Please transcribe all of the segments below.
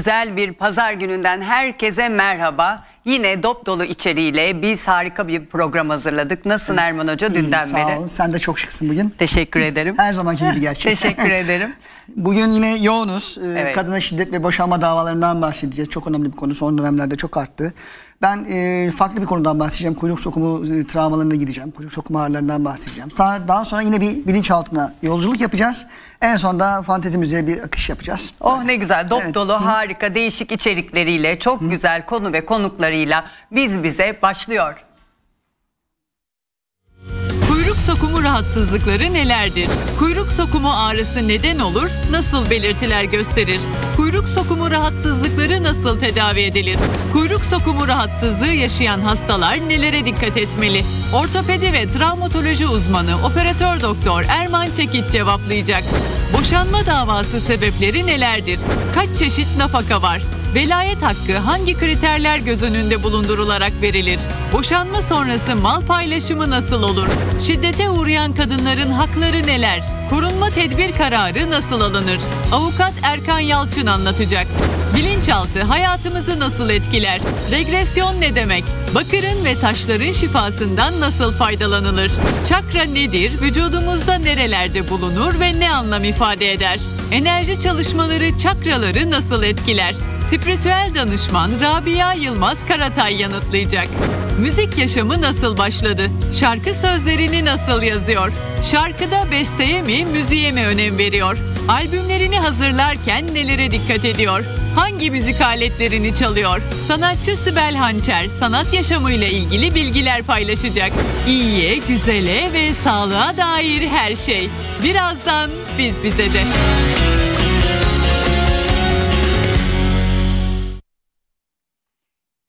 güzel bir pazar gününden herkese merhaba. Yine dop dolu içeriğiyle biz harika bir program hazırladık. Nasılsın Erman Hoca İyiyim, dünden sağ beri? Sağ olun. Sen de çok şıksın bugün. Teşekkür ederim. Her zamanki gibi gerçekten. Teşekkür ederim. bugün yine yoğunuz. Ee, evet. Kadına şiddet ve boşanma davalarından bahsedeceğiz. Çok önemli bir konu. Son dönemlerde çok arttı. Ben e, farklı bir konudan bahsedeceğim. Kuyruk sokumu e, travmalarına gideceğim. Kuyruk sokumu ağrılarından bahsedeceğim. Sonra, daha sonra yine bir bilinçaltına yolculuk yapacağız. En sonunda fantezi müziğe bir akış yapacağız. Oh evet. ne güzel. Dop evet. dolu, harika, değişik içerikleriyle, çok Hı. güzel konu ve konuklarıyla biz bize başlıyor. Kuyruk sokumu rahatsızlıkları nelerdir? Kuyruk sokumu ağrısı neden olur? Nasıl belirtiler gösterir? Kuyruk sokumu rahatsızlıkları nasıl tedavi edilir? Kuyruk sokumu rahatsızlığı yaşayan hastalar nelere dikkat etmeli? Ortopedi ve travmatoloji uzmanı operatör doktor Erman Çekit cevaplayacak. Boşanma davası sebepleri nelerdir? Kaç çeşit nafaka var? Velayet hakkı hangi kriterler göz önünde bulundurularak verilir? Boşanma sonrası mal paylaşımı nasıl olur? Şiddete uğrayan kadınların hakları neler? Korunma tedbir kararı nasıl alınır? Avukat Erkan Yalçınan anlatacak. Bilinçaltı hayatımızı nasıl etkiler? Regresyon ne demek? Bakırın ve taşların şifasından nasıl faydalanılır? Çakra nedir? Vücudumuzda nerelerde bulunur ve ne anlam ifade eder? Enerji çalışmaları çakraları nasıl etkiler? spiritüel danışman Rabia Yılmaz Karatay yanıtlayacak. Müzik yaşamı nasıl başladı? Şarkı sözlerini nasıl yazıyor? Şarkıda besteye mi, müziğe mi önem veriyor? Albümlerini hazırlarken nelere dikkat ediyor? Hangi müzik aletlerini çalıyor? Sanatçı Sibel Hançer sanat yaşamıyla ilgili bilgiler paylaşacak. İyiye, güzele ve sağlığa dair her şey. Birazdan biz bize de.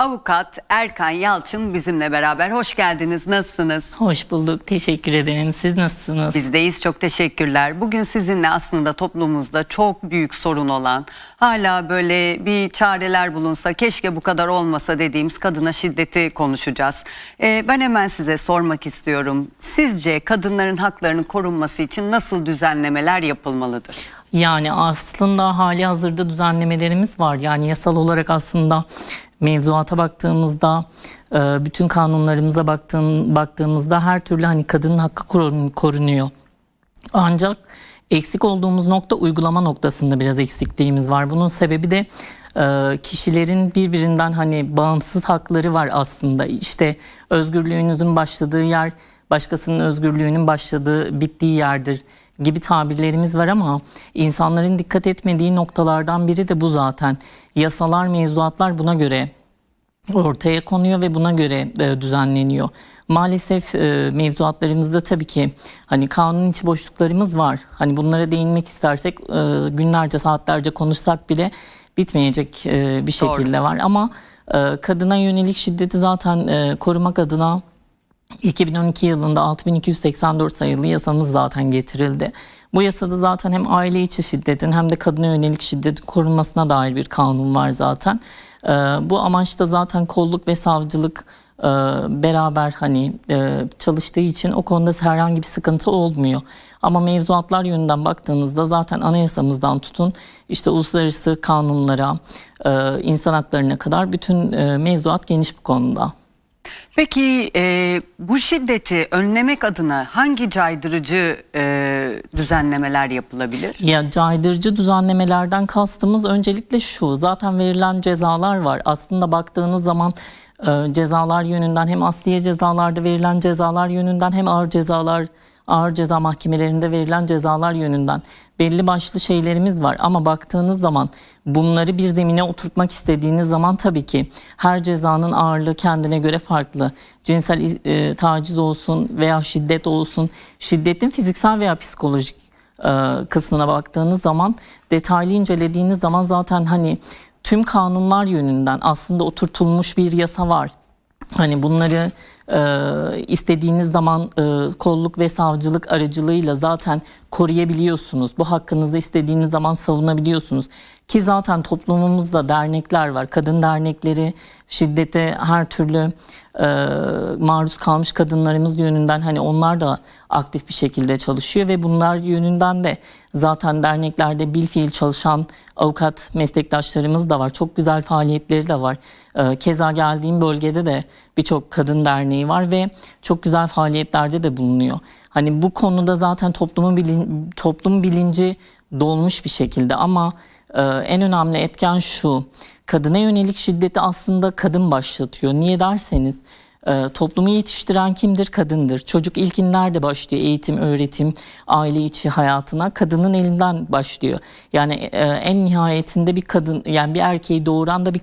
Avukat Erkan Yalçın bizimle beraber. Hoş geldiniz. Nasılsınız? Hoş bulduk. Teşekkür ederim. Siz nasılsınız? Bizdeyiz. Çok teşekkürler. Bugün sizinle aslında toplumumuzda çok büyük sorun olan, hala böyle bir çareler bulunsa, keşke bu kadar olmasa dediğimiz kadına şiddeti konuşacağız. Ee, ben hemen size sormak istiyorum. Sizce kadınların haklarının korunması için nasıl düzenlemeler yapılmalıdır? Yani aslında hali hazırda düzenlemelerimiz var. Yani yasal olarak aslında mevzuata baktığımızda, e, bütün kanunlarımıza baktığım, baktığımızda her türlü hani kadının hakkı korunuyor. Ancak eksik olduğumuz nokta uygulama noktasında biraz eksikliğimiz var. Bunun sebebi de e, kişilerin birbirinden hani bağımsız hakları var aslında. İşte özgürlüğünüzün başladığı yer başkasının özgürlüğünün başladığı, bittiği yerdir gibi tabirlerimiz var ama insanların dikkat etmediği noktalardan biri de bu zaten. Yasalar, mevzuatlar buna göre ortaya konuyor ve buna göre e, düzenleniyor. Maalesef e, mevzuatlarımızda tabii ki hani kanun içi boşluklarımız var. Hani bunlara değinmek istersek e, günlerce saatlerce konuşsak bile bitmeyecek bir şekilde Doğru. var. Ama kadına yönelik şiddeti zaten korumak adına 2012 yılında 6284 sayılı yasamız zaten getirildi. Bu yasada zaten hem aile içi şiddetin hem de kadına yönelik şiddetin korunmasına dair bir kanun var zaten. Ee, bu amaçta zaten kolluk ve savcılık e, beraber hani e, çalıştığı için o konuda herhangi bir sıkıntı olmuyor. Ama mevzuatlar yönünden baktığınızda zaten anayasamızdan tutun işte uluslararası kanunlara, e, insan haklarına kadar bütün mevzuat geniş bu konuda. Peki e, bu şiddeti önlemek adına hangi caydırıcı e, düzenlemeler yapılabilir? Ya caydırıcı düzenlemelerden kastımız öncelikle şu. Zaten verilen cezalar var. Aslında baktığınız zaman e, cezalar yönünden hem asliye cezalarda verilen cezalar yönünden hem ağır cezalar ağır ceza mahkemelerinde verilen cezalar yönünden belli başlı şeylerimiz var ama baktığınız zaman bunları bir zemine oturtmak istediğiniz zaman tabii ki her cezanın ağırlığı kendine göre farklı. Cinsel e, taciz olsun veya şiddet olsun. Şiddetin fiziksel veya psikolojik e, kısmına baktığınız zaman detaylı incelediğiniz zaman zaten hani tüm kanunlar yönünden aslında oturtulmuş bir yasa var. Hani bunları ee, istediğiniz zaman e, kolluk ve savcılık aracılığıyla zaten koruyabiliyorsunuz. Bu hakkınızı istediğiniz zaman savunabiliyorsunuz. Ki zaten toplumumuzda dernekler var. Kadın dernekleri şiddete her türlü e, maruz kalmış kadınlarımız yönünden hani onlar da aktif bir şekilde çalışıyor ve bunlar yönünden de zaten derneklerde bilfiil çalışan avukat meslektaşlarımız da var. Çok güzel faaliyetleri de var. E, keza geldiğim bölgede de birçok kadın derneği var ve çok güzel faaliyetlerde de bulunuyor. Hani bu konuda zaten toplumun bilin, toplum bilinci dolmuş bir şekilde ama e, en önemli etken şu. Kadına yönelik şiddeti aslında kadın başlatıyor. Niye derseniz e, toplumu yetiştiren kimdir? Kadındır. Çocuk ilkin nerede başlıyor? Eğitim, öğretim, aile içi hayatına kadının elinden başlıyor. Yani e, en nihayetinde bir kadın yani bir erkeği doğuran da bir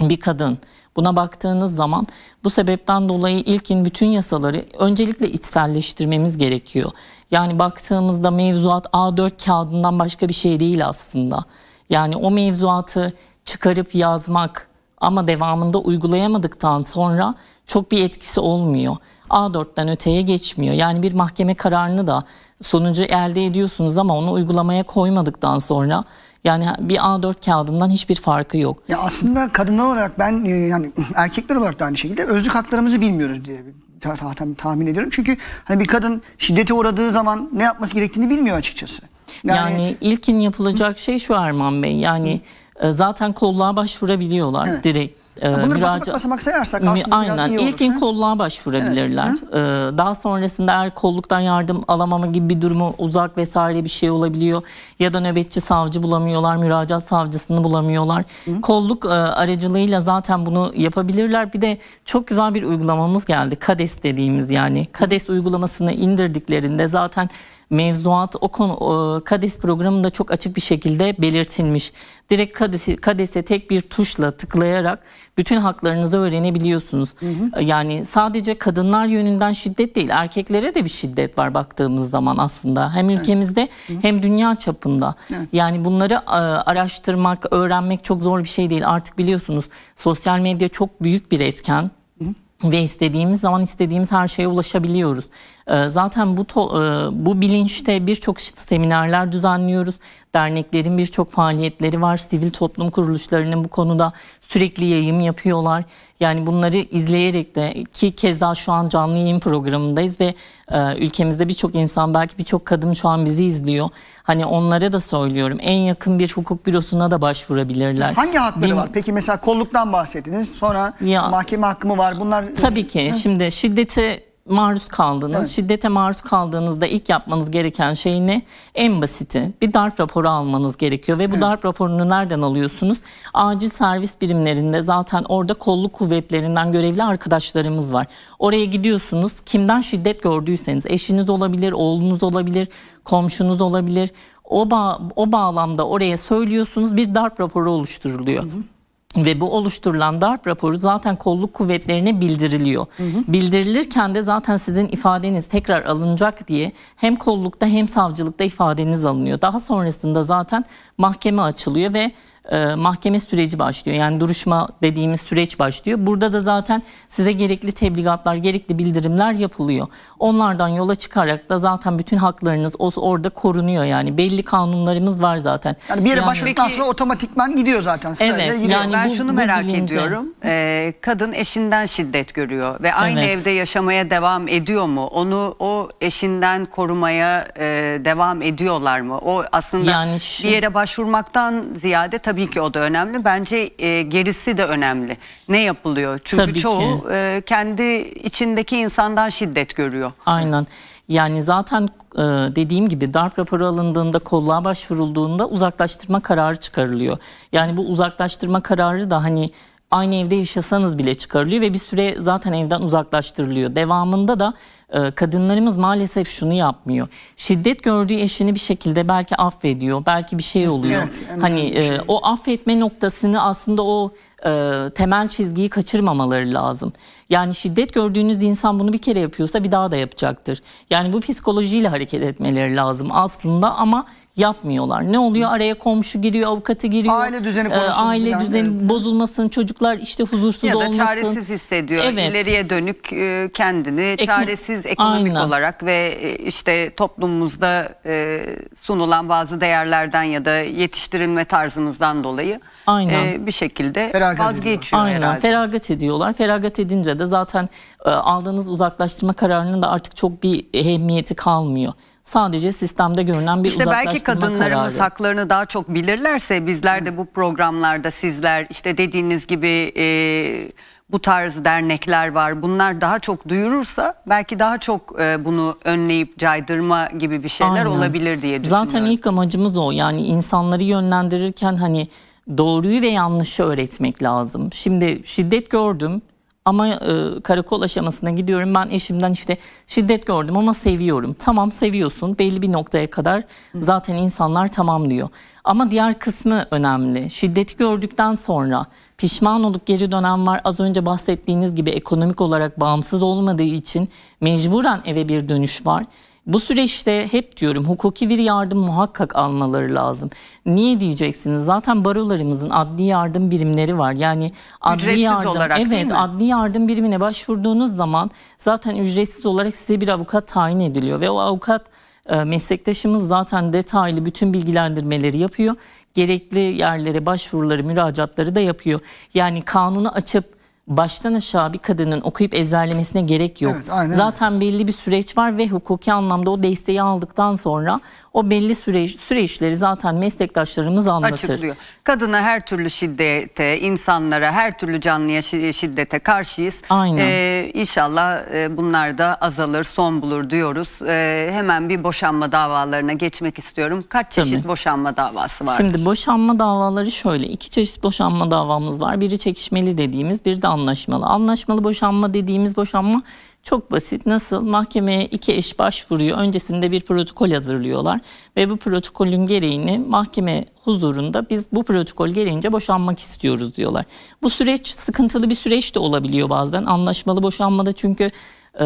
bir kadın. Buna baktığınız zaman bu sebepten dolayı ilkin bütün yasaları öncelikle içselleştirmemiz gerekiyor. Yani baktığımızda mevzuat A4 kağıdından başka bir şey değil aslında. Yani o mevzuatı çıkarıp yazmak ama devamında uygulayamadıktan sonra çok bir etkisi olmuyor. A4'ten öteye geçmiyor. Yani bir mahkeme kararını da sonucu elde ediyorsunuz ama onu uygulamaya koymadıktan sonra yani bir A4 kağıdından hiçbir farkı yok. Ya aslında kadınlar olarak ben e, yani erkekler olarak da aynı şekilde özlük haklarımızı bilmiyoruz diye tahmin ediyorum. Çünkü hani bir kadın şiddete uğradığı zaman ne yapması gerektiğini bilmiyor açıkçası. Yani, yani ilkin yapılacak şey şu Erman Bey. Yani e, zaten kolluğa başvurabiliyorlar evet. direkt e, Bunları müraca... basamak basamak sayarsak aslında Aynen. iyi İlkin kolluğa başvurabilirler. Evet. E, daha sonrasında eğer kolluktan yardım alamama gibi bir durumu uzak vesaire bir şey olabiliyor. Ya da nöbetçi savcı bulamıyorlar, müracaat savcısını bulamıyorlar. Hı. Kolluk e, aracılığıyla zaten bunu yapabilirler. Bir de çok güzel bir uygulamamız geldi. KADES dediğimiz yani. KADES uygulamasını indirdiklerinde zaten mevzuat o konu KADES programında çok açık bir şekilde belirtilmiş. Direkt KADES'e KADES e tek bir tuşla tıklayarak bütün haklarınızı öğrenebiliyorsunuz. Hı hı. Ee, yani sadece kadınlar yönünden şiddet değil erkeklere de bir şiddet var baktığımız zaman aslında. Hem ülkemizde evet. hem dünya çapında. Evet. Yani bunları e, araştırmak, öğrenmek çok zor bir şey değil. Artık biliyorsunuz sosyal medya çok büyük bir etken. Ve istediğimiz zaman istediğimiz her şeye ulaşabiliyoruz. Ee, zaten bu e, bu bilinçte birçok seminerler düzenliyoruz. Derneklerin birçok faaliyetleri var. Sivil toplum kuruluşlarının bu konuda sürekli yayın yapıyorlar. Yani bunları izleyerek de ki kez daha şu an canlı yayın programındayız ve e, ülkemizde birçok insan belki birçok kadın şu an bizi izliyor. Hani onlara da söylüyorum en yakın bir hukuk bürosuna da başvurabilirler. Hangi hakları Benim, var? Peki mesela kolluktan bahsettiniz sonra ya, mahkeme hakkı mı var? Bunlar Tabii ki. Hı. Şimdi şiddeti maruz kaldınız. Evet. Şiddete maruz kaldığınızda ilk yapmanız gereken şey ne? En basiti bir darp raporu almanız gerekiyor ve bu evet. darp raporunu nereden alıyorsunuz? Acil servis birimlerinde zaten orada kolluk kuvvetlerinden görevli arkadaşlarımız var. Oraya gidiyorsunuz. Kimden şiddet gördüyseniz eşiniz olabilir, oğlunuz olabilir, komşunuz olabilir. O, ba o bağlamda oraya söylüyorsunuz bir darp raporu oluşturuluyor. Hı hı. Ve bu oluşturulan darp raporu zaten kolluk kuvvetlerine bildiriliyor. Hı hı. Bildirilirken de zaten sizin ifadeniz tekrar alınacak diye hem kollukta hem savcılıkta ifadeniz alınıyor. Daha sonrasında zaten mahkeme açılıyor ve e, mahkeme süreci başlıyor. Yani duruşma dediğimiz süreç başlıyor. Burada da zaten size gerekli tebligatlar, gerekli bildirimler yapılıyor. Onlardan yola çıkarak da zaten bütün haklarınız orada korunuyor yani. Belli kanunlarımız var zaten. Yani bir yere yani, başvurduktan sonra otomatikman gidiyor zaten. evet. Yani ben bu, şunu bu merak bilince. ediyorum. Ee, kadın eşinden şiddet görüyor ve aynı evet. evde yaşamaya devam ediyor mu? Onu o eşinden korumaya e, devam ediyorlar mı? O aslında yani şu... bir yere başvurmaktan ziyade tabii tabii ki o da önemli. Bence e, gerisi de önemli. Ne yapılıyor? Çünkü tabii çoğu e, kendi içindeki insandan şiddet görüyor. Aynen. Yani zaten e, dediğim gibi darp raporu alındığında, kolluğa başvurulduğunda uzaklaştırma kararı çıkarılıyor. Yani bu uzaklaştırma kararı da hani aynı evde yaşasanız bile çıkarılıyor ve bir süre zaten evden uzaklaştırılıyor. Devamında da e, kadınlarımız maalesef şunu yapmıyor. Şiddet gördüğü eşini bir şekilde belki affediyor, belki bir şey oluyor. Evet, hani e, şey- o affetme noktasını aslında o e, temel çizgiyi kaçırmamaları lazım. Yani şiddet gördüğünüz insan bunu bir kere yapıyorsa bir daha da yapacaktır. Yani bu psikolojiyle hareket etmeleri lazım aslında ama yapmıyorlar. Ne oluyor? Araya komşu giriyor, avukatı giriyor. Aile düzeni ee, konusunda. Aile düzeni evet. bozulmasın, çocuklar işte huzursuz olmasın. Ya da olmasın. çaresiz hissediyor. Evet. İleriye dönük e, kendini çaresiz ekonomik aynen. olarak ve e, işte toplumumuzda e, sunulan bazı değerlerden ya da yetiştirilme tarzımızdan dolayı aynen. bir şekilde feragat vazgeçiyor aynen. herhalde. Feragat ediyorlar. Feragat edince de zaten aldığınız uzaklaştırma kararının da artık çok bir ehemmiyeti kalmıyor sadece sistemde görünen bir işte uzaklaştırma İşte belki kadınlarımız kararı. haklarını daha çok bilirlerse bizler de bu programlarda sizler işte dediğiniz gibi e, bu tarz dernekler var. Bunlar daha çok duyurursa belki daha çok e, bunu önleyip caydırma gibi bir şeyler Aynen. olabilir diye düşünüyorum. Zaten ilk amacımız o. Yani insanları yönlendirirken hani doğruyu ve yanlışı öğretmek lazım. Şimdi şiddet gördüm. Ama e, karakol aşamasına gidiyorum ben eşimden işte şiddet gördüm ama seviyorum. Tamam seviyorsun belli bir noktaya kadar zaten insanlar tamam diyor. Ama diğer kısmı önemli. Şiddeti gördükten sonra pişman olup geri dönen var. Az önce bahsettiğiniz gibi ekonomik olarak bağımsız olmadığı için mecburen eve bir dönüş var. Bu süreçte hep diyorum hukuki bir yardım muhakkak almaları lazım. Niye diyeceksiniz? Zaten barolarımızın adli yardım birimleri var. Yani adli ücretsiz yardım olarak, evet değil mi? adli yardım birimine başvurduğunuz zaman zaten ücretsiz olarak size bir avukat tayin ediliyor ve o avukat e, meslektaşımız zaten detaylı bütün bilgilendirmeleri yapıyor. Gerekli yerlere başvuruları, müracaatları da yapıyor. Yani kanunu açıp baştan aşağı bir kadının okuyup ezberlemesine gerek yok. Evet, aynen. Zaten belli bir süreç var ve hukuki anlamda o desteği aldıktan sonra o belli süreç, süreçleri zaten meslektaşlarımız anlatır. Açıklıyor. Kadına her türlü şiddete, insanlara her türlü canlıya şiddete karşıyız. Aynen. Ee, inşallah e, bunlar da azalır, son bulur diyoruz. Ee, hemen bir boşanma davalarına geçmek istiyorum. Kaç çeşit Tabii. boşanma davası var? Şimdi boşanma davaları şöyle. iki çeşit boşanma davamız var. Biri çekişmeli dediğimiz, bir de anlaşmalı. Anlaşmalı boşanma dediğimiz boşanma çok basit. Nasıl? Mahkemeye iki eş başvuruyor. Öncesinde bir protokol hazırlıyorlar ve bu protokolün gereğini mahkeme huzurunda biz bu protokol gereğince boşanmak istiyoruz diyorlar. Bu süreç sıkıntılı bir süreç de olabiliyor bazen. Anlaşmalı boşanmada çünkü e,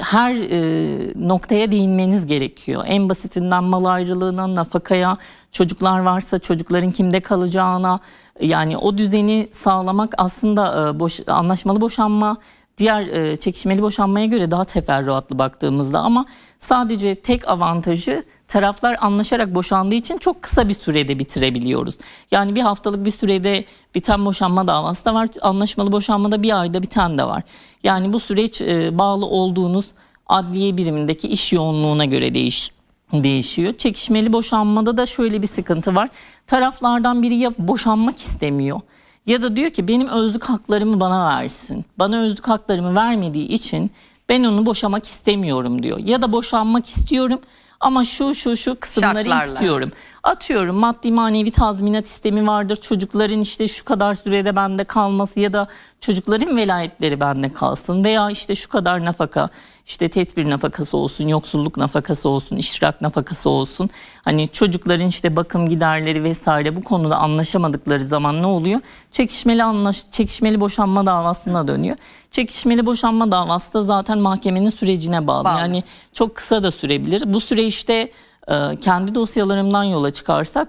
her e, noktaya değinmeniz gerekiyor. En basitinden mal ayrılığına, nafakaya, çocuklar varsa çocukların kimde kalacağına yani o düzeni sağlamak aslında e, boş, anlaşmalı boşanma diğer e, çekişmeli boşanmaya göre daha teferruatlı baktığımızda ama sadece tek avantajı taraflar anlaşarak boşandığı için çok kısa bir sürede bitirebiliyoruz. Yani bir haftalık bir sürede biten boşanma davası da var. Anlaşmalı boşanmada bir ayda biten de var. Yani bu süreç e, bağlı olduğunuz adliye birimindeki iş yoğunluğuna göre değiş değişiyor. Çekişmeli boşanmada da şöyle bir sıkıntı var. Taraflardan biri ya boşanmak istemiyor ya da diyor ki benim özlük haklarımı bana versin. Bana özlük haklarımı vermediği için ben onu boşamak istemiyorum diyor. Ya da boşanmak istiyorum ama şu şu şu kısımları Şartlarla. istiyorum. Atıyorum maddi manevi tazminat sistemi vardır. Çocukların işte şu kadar sürede bende kalması ya da çocukların velayetleri bende kalsın veya işte şu kadar nafaka işte tedbir nafakası olsun, yoksulluk nafakası olsun, iştirak nafakası olsun. Hani çocukların işte bakım giderleri vesaire bu konuda anlaşamadıkları zaman ne oluyor? Çekişmeli anlaş çekişmeli boşanma davasına dönüyor. Çekişmeli boşanma davası da zaten mahkemenin sürecine bağlı. bağlı. Yani çok kısa da sürebilir. Bu süre işte e, kendi dosyalarımdan yola çıkarsak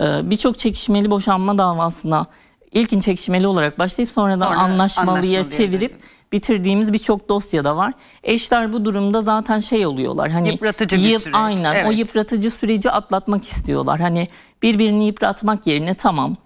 e, birçok çekişmeli boşanma davasına ilkin çekişmeli olarak başlayıp sonradan Sonra anlaşmalıya anlaşmalı çevirip bitirdiğimiz birçok dosya da var. Eşler bu durumda zaten şey oluyorlar. Hani yıpratıcı bir süreç. Aynen evet. o yıpratıcı süreci atlatmak istiyorlar. Hani birbirini yıpratmak yerine tamam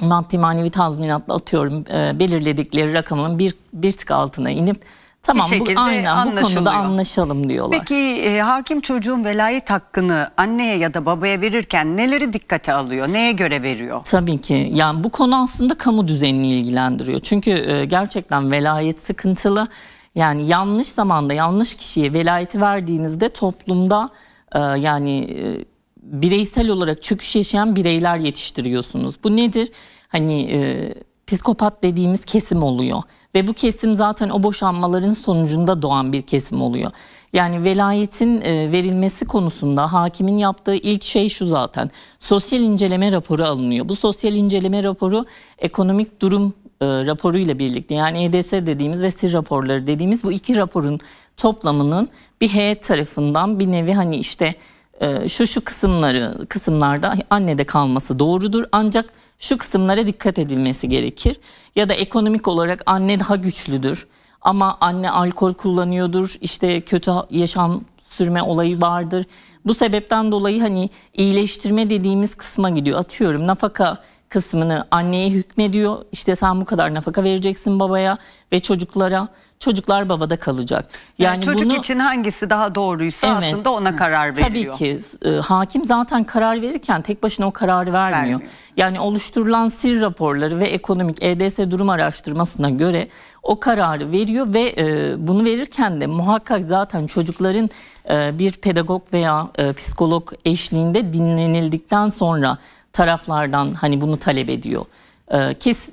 maddi manevi tazminatla atıyorum e, belirledikleri rakamın bir, bir tık altına inip Tamam, bir şekilde bu, aynen, anlaşılıyor. bu konuda anlaşalım diyorlar. Peki e, hakim çocuğun velayet hakkını anneye ya da babaya verirken neleri dikkate alıyor? Neye göre veriyor? Tabii ki. Yani bu konu aslında kamu düzenini ilgilendiriyor. Çünkü e, gerçekten velayet sıkıntılı. Yani yanlış zamanda yanlış kişiye velayeti verdiğinizde toplumda e, yani e, bireysel olarak çöküş yaşayan bireyler yetiştiriyorsunuz. Bu nedir? Hani e, psikopat dediğimiz kesim oluyor ve bu kesim zaten o boşanmaların sonucunda doğan bir kesim oluyor. Yani velayetin e, verilmesi konusunda hakimin yaptığı ilk şey şu zaten. Sosyal inceleme raporu alınıyor. Bu sosyal inceleme raporu ekonomik durum e, raporuyla birlikte yani EDS dediğimiz ve SİR raporları dediğimiz bu iki raporun toplamının bir heyet tarafından bir nevi hani işte e, şu şu kısımları kısımlarda annede kalması doğrudur ancak şu kısımlara dikkat edilmesi gerekir. Ya da ekonomik olarak anne daha güçlüdür ama anne alkol kullanıyordur, işte kötü yaşam sürme olayı vardır. Bu sebepten dolayı hani iyileştirme dediğimiz kısma gidiyor. Atıyorum nafaka kısmını anneye hükmediyor. İşte sen bu kadar nafaka vereceksin babaya ve çocuklara çocuklar babada kalacak. Yani, yani çocuk bunu, için hangisi daha doğruysa evet, aslında ona karar veriyor. Tabii ki e, hakim zaten karar verirken tek başına o kararı vermiyor. vermiyor. Yani oluşturulan sir raporları ve ekonomik EDS durum araştırmasına göre o kararı veriyor ve e, bunu verirken de muhakkak zaten çocukların e, bir pedagog veya e, psikolog eşliğinde dinlenildikten sonra taraflardan hani bunu talep ediyor. Ee, kes,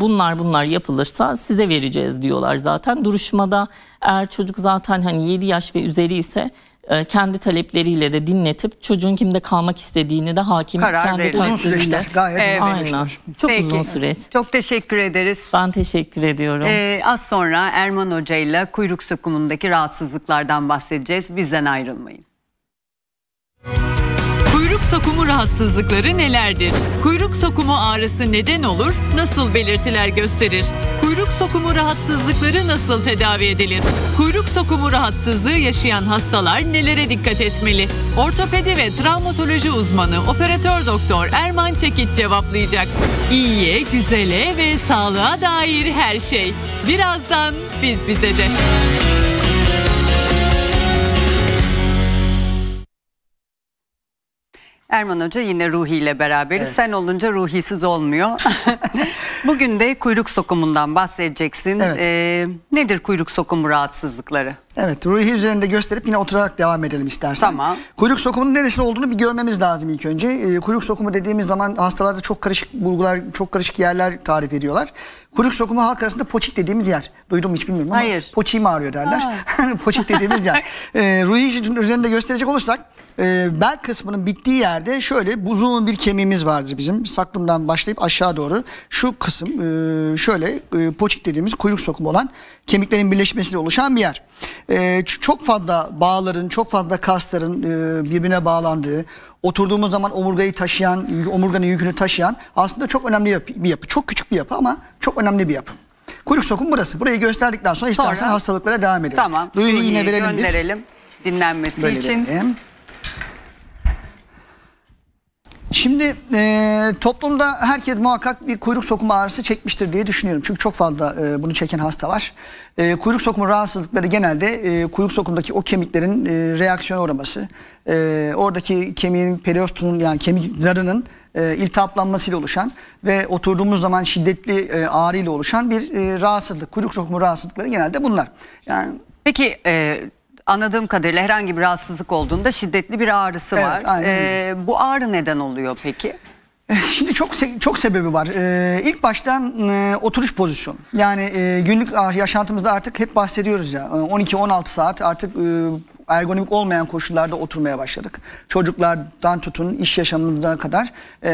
bunlar bunlar yapılırsa size vereceğiz diyorlar zaten. Duruşmada eğer çocuk zaten hani 7 yaş ve üzeri ise e, kendi talepleriyle de dinletip çocuğun kimde kalmak istediğini de hakim Karar kendi verilir. Uzun süreçler gayet evet. Aynen. Çok Peki. uzun süreç. Çok teşekkür ederiz. Ben teşekkür ediyorum. Ee, az sonra Erman Hoca ile kuyruk sokumundaki rahatsızlıklardan bahsedeceğiz. Bizden ayrılmayın. Kuyruk sokumu rahatsızlıkları nelerdir? Kuyruk sokumu ağrısı neden olur? Nasıl belirtiler gösterir? Kuyruk sokumu rahatsızlıkları nasıl tedavi edilir? Kuyruk sokumu rahatsızlığı yaşayan hastalar nelere dikkat etmeli? Ortopedi ve travmatoloji uzmanı operatör doktor Erman Çekit cevaplayacak. İyiye, güzele ve sağlığa dair her şey. Birazdan biz bize de. Erman Hoca yine Ruhi ile beraberiz. Evet. Sen olunca ruhisiz olmuyor. Bugün de kuyruk sokumundan bahsedeceksin. Evet. Ee, nedir kuyruk sokumu rahatsızlıkları? Evet, ruhi üzerinde gösterip yine oturarak devam edelim istersen. Tamam. Kuyruk sokumunun neresi olduğunu bir görmemiz lazım ilk önce. E, kuyruk sokumu dediğimiz zaman hastalarda çok karışık bulgular, çok karışık yerler tarif ediyorlar. Kuyruk sokumu halk arasında poçik dediğimiz yer. Duydum hiç bilmiyorum ama Hayır. poçiğim ağrıyor derler. poçik dediğimiz yer. E, ruhi üzerinde gösterecek olursak e, bel kısmının bittiği yerde şöyle buzun bir kemiğimiz vardır bizim. Saklımdan başlayıp aşağı doğru şu kısım e, şöyle e, poçik dediğimiz kuyruk sokumu olan kemiklerin birleşmesiyle oluşan bir yer. E, çok fazla bağların, çok fazla kasların e, birbirine bağlandığı, oturduğumuz zaman omurgayı taşıyan, omurganın yükünü taşıyan aslında çok önemli bir yapı. Çok küçük bir yapı ama çok önemli bir yapı. Kuyruk sokum burası. Burayı gösterdikten sonra, sonra istersen hastalıklara devam edelim. Tamam. Ruhi yine verelim gönderelim. biz. Dinlenmesi Böyle için. Verelim. Şimdi e, toplumda herkes muhakkak bir kuyruk sokumu ağrısı çekmiştir diye düşünüyorum. Çünkü çok fazla e, bunu çeken hasta var. E, kuyruk sokumu rahatsızlıkları genelde e, kuyruk sokumdaki o kemiklerin e, reaksiyona uğraması, e, oradaki kemiğin periostunun yani kemik zarının e, iltihaplanmasıyla oluşan ve oturduğumuz zaman şiddetli e, ağrıyla oluşan bir e, rahatsızlık. Kuyruk sokumu rahatsızlıkları genelde bunlar. Yani Peki e, anladığım kadarıyla herhangi bir rahatsızlık olduğunda şiddetli bir ağrısı evet, var. Ee, bu ağrı neden oluyor peki? Eh, şimdi çok çok sebebi var. Ee, ilk baştan e, oturuş pozisyonu. Yani e, günlük yaşantımızda artık hep bahsediyoruz ya. 12-16 e, saat artık e, ergonomik olmayan koşullarda oturmaya başladık. Çocuklardan tutun iş yaşamımıza kadar e,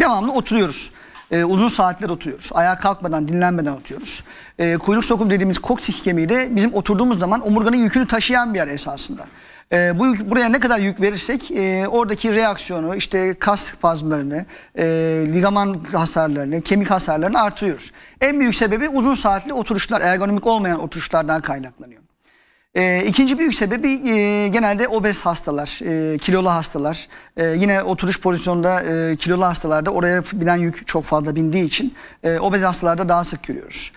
devamlı oturuyoruz e, uzun saatler oturuyoruz. Ayağa kalkmadan, dinlenmeden oturuyoruz. E, kuyruk sokum dediğimiz koksik kemiği de bizim oturduğumuz zaman omurganın yükünü taşıyan bir yer esasında. E, bu yük, buraya ne kadar yük verirsek e, oradaki reaksiyonu, işte kas spazmlarını, e, ligaman hasarlarını, kemik hasarlarını artırıyoruz. En büyük sebebi uzun saatli oturuşlar, ergonomik olmayan oturuşlardan kaynaklanıyor. E, ikinci büyük sebebi e, genelde obez hastalar, e, kilolu hastalar. E, yine oturuş pozisyonunda e, kilolu hastalarda oraya binen yük çok fazla bindiği için e, obez hastalarda daha sık görüyoruz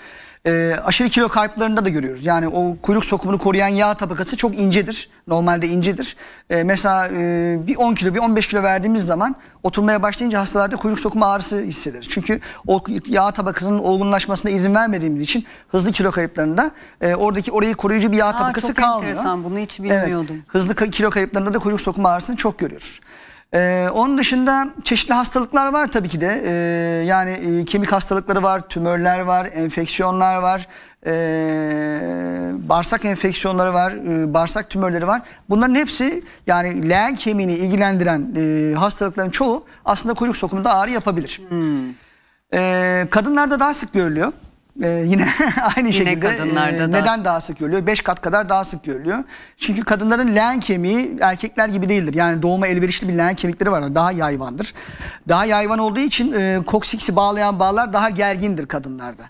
e, aşırı kilo kayıplarında da görüyoruz. Yani o kuyruk sokumunu koruyan yağ tabakası çok incedir. Normalde incedir. E, mesela e, bir 10 kilo, bir 15 kilo verdiğimiz zaman oturmaya başlayınca hastalarda kuyruk sokuma ağrısı hissedilir. Çünkü o yağ tabakasının olgunlaşmasına izin vermediğimiz için hızlı kilo kayıplarında e, oradaki orayı koruyucu bir yağ Aa, tabakası çok kalmıyor. Çok enteresan bunu hiç bilmiyordum. Evet, hızlı kilo kayıplarında da kuyruk sokuma ağrısını çok görüyoruz. Ee, onun dışında çeşitli hastalıklar var tabii ki de. Ee, yani e, kemik hastalıkları var, tümörler var, enfeksiyonlar var, e, bağırsak enfeksiyonları var, e, bağırsak tümörleri var. Bunların hepsi yani leğen kemiğini ilgilendiren e, hastalıkların çoğu aslında kuyruk sokumunda ağrı yapabilir. Hmm. Ee, kadınlarda daha sık görülüyor. Ee, yine aynı yine şekilde kadınlarda e, neden daha... sık görülüyor? 5 kat kadar daha sık görülüyor. Çünkü kadınların leğen kemiği erkekler gibi değildir. Yani doğuma elverişli bir leğen kemikleri var Daha yayvandır. Daha yayvan olduğu için e, koksiksi bağlayan bağlar daha gergindir kadınlarda.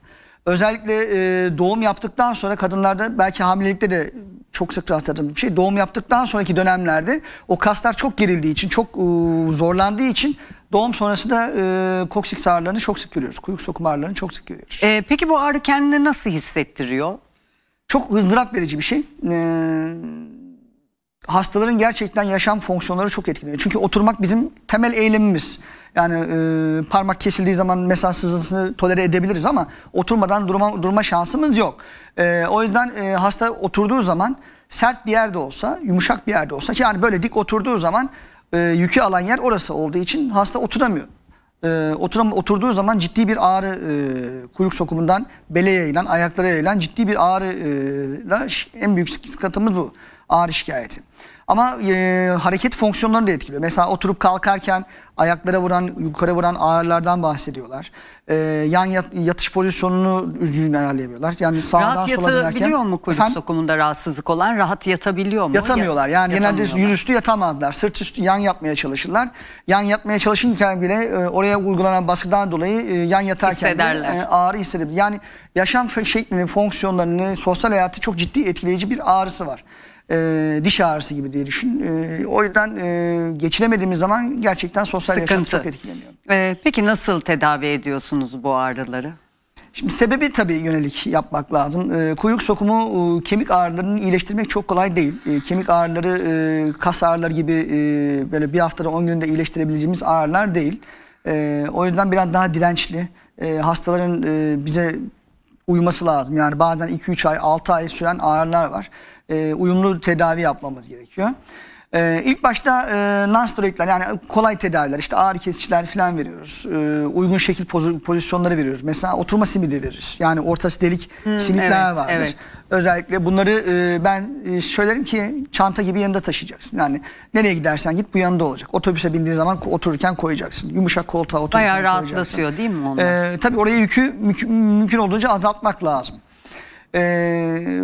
Özellikle e, doğum yaptıktan sonra kadınlarda belki hamilelikte de çok sık rastladığım bir şey. Doğum yaptıktan sonraki dönemlerde o kaslar çok gerildiği için, çok e, zorlandığı için Doğum sonrasında e, koksik ağrılarını çok sık görüyoruz. Kuyruk sokum ağrılarını çok sık görüyoruz. Ee, peki bu ağrı kendini nasıl hissettiriyor? Çok ızdırap verici bir şey. Ee, hastaların gerçekten yaşam fonksiyonları çok etkileniyor. Çünkü oturmak bizim temel eylemimiz. Yani e, parmak kesildiği zaman mesaj sızıntısını tolere edebiliriz ama oturmadan durma, durma şansımız yok. E, o yüzden e, hasta oturduğu zaman sert bir yerde olsa, yumuşak bir yerde olsa yani böyle dik oturduğu zaman e, yükü alan yer orası olduğu için hasta oturamıyor. E, oturam, oturduğu zaman ciddi bir ağrı e, kuyruk sokumundan bele yayılan, ayaklara yayılan ciddi bir ağrı e, en büyük sıkıntımız bu ağrı şikayeti. Ama e, hareket fonksiyonlarını da etkiliyor. Mesela oturup kalkarken ayaklara vuran, yukarı vuran ağrılardan bahsediyorlar. E, yan yat, yatış pozisyonunu üzgün ayarlayabiliyorlar. Yani sağdan rahat sola binerken. Rahat yatabiliyor mu kulüp efendim, sokumunda rahatsızlık olan? Rahat yatabiliyor mu? Yatamıyorlar. Yani yatamıyorlar. genelde yüzüstü yatamadılar. Sırt üstü yan yatmaya çalışırlar. Yan yatmaya çalışırken bile e, oraya uygulanan baskıdan dolayı e, yan yatarken de, e, ağrı hissedebilir. Yani yaşam şeklinin fonksiyonlarını, sosyal hayatı çok ciddi etkileyici bir ağrısı var e, diş ağrısı gibi diye düşün. E, o yüzden e, geçilemediğimiz zaman gerçekten sosyal Sıkıntı. yaşam çok etkileniyor. E, peki nasıl tedavi ediyorsunuz bu ağrıları? Şimdi sebebi tabii yönelik yapmak lazım. E, kuyruk sokumu e, kemik ağrılarını iyileştirmek çok kolay değil. E, kemik ağrıları e, kas ağrıları gibi e, böyle bir haftada 10 günde iyileştirebileceğimiz ağrılar değil. E, o yüzden biraz daha dirençli e, hastaların e, bize uyuması lazım. Yani bazen 2-3 ay 6 ay süren ağrılar var. E, uyumlu tedavi yapmamız gerekiyor. Ee, ilk başta e, non-steroidler yani kolay tedaviler işte ağrı kesiciler falan veriyoruz. Ee, uygun şekil poz pozisyonları veriyoruz. Mesela oturma simidi veririz. Yani ortası delik hmm, simitler evet, vardır. Evet. Özellikle bunları e, ben e, söylerim ki çanta gibi yanında taşıyacaksın. Yani nereye gidersen git bu yanında olacak. Otobüse bindiğin zaman otururken koyacaksın. Yumuşak koltuğa otururken Bayağı koyacaksın. Bayağı rahatlatıyor değil mi onlar? Ee, tabii oraya yükü mümkün, mümkün olduğunca azaltmak lazım. Ee,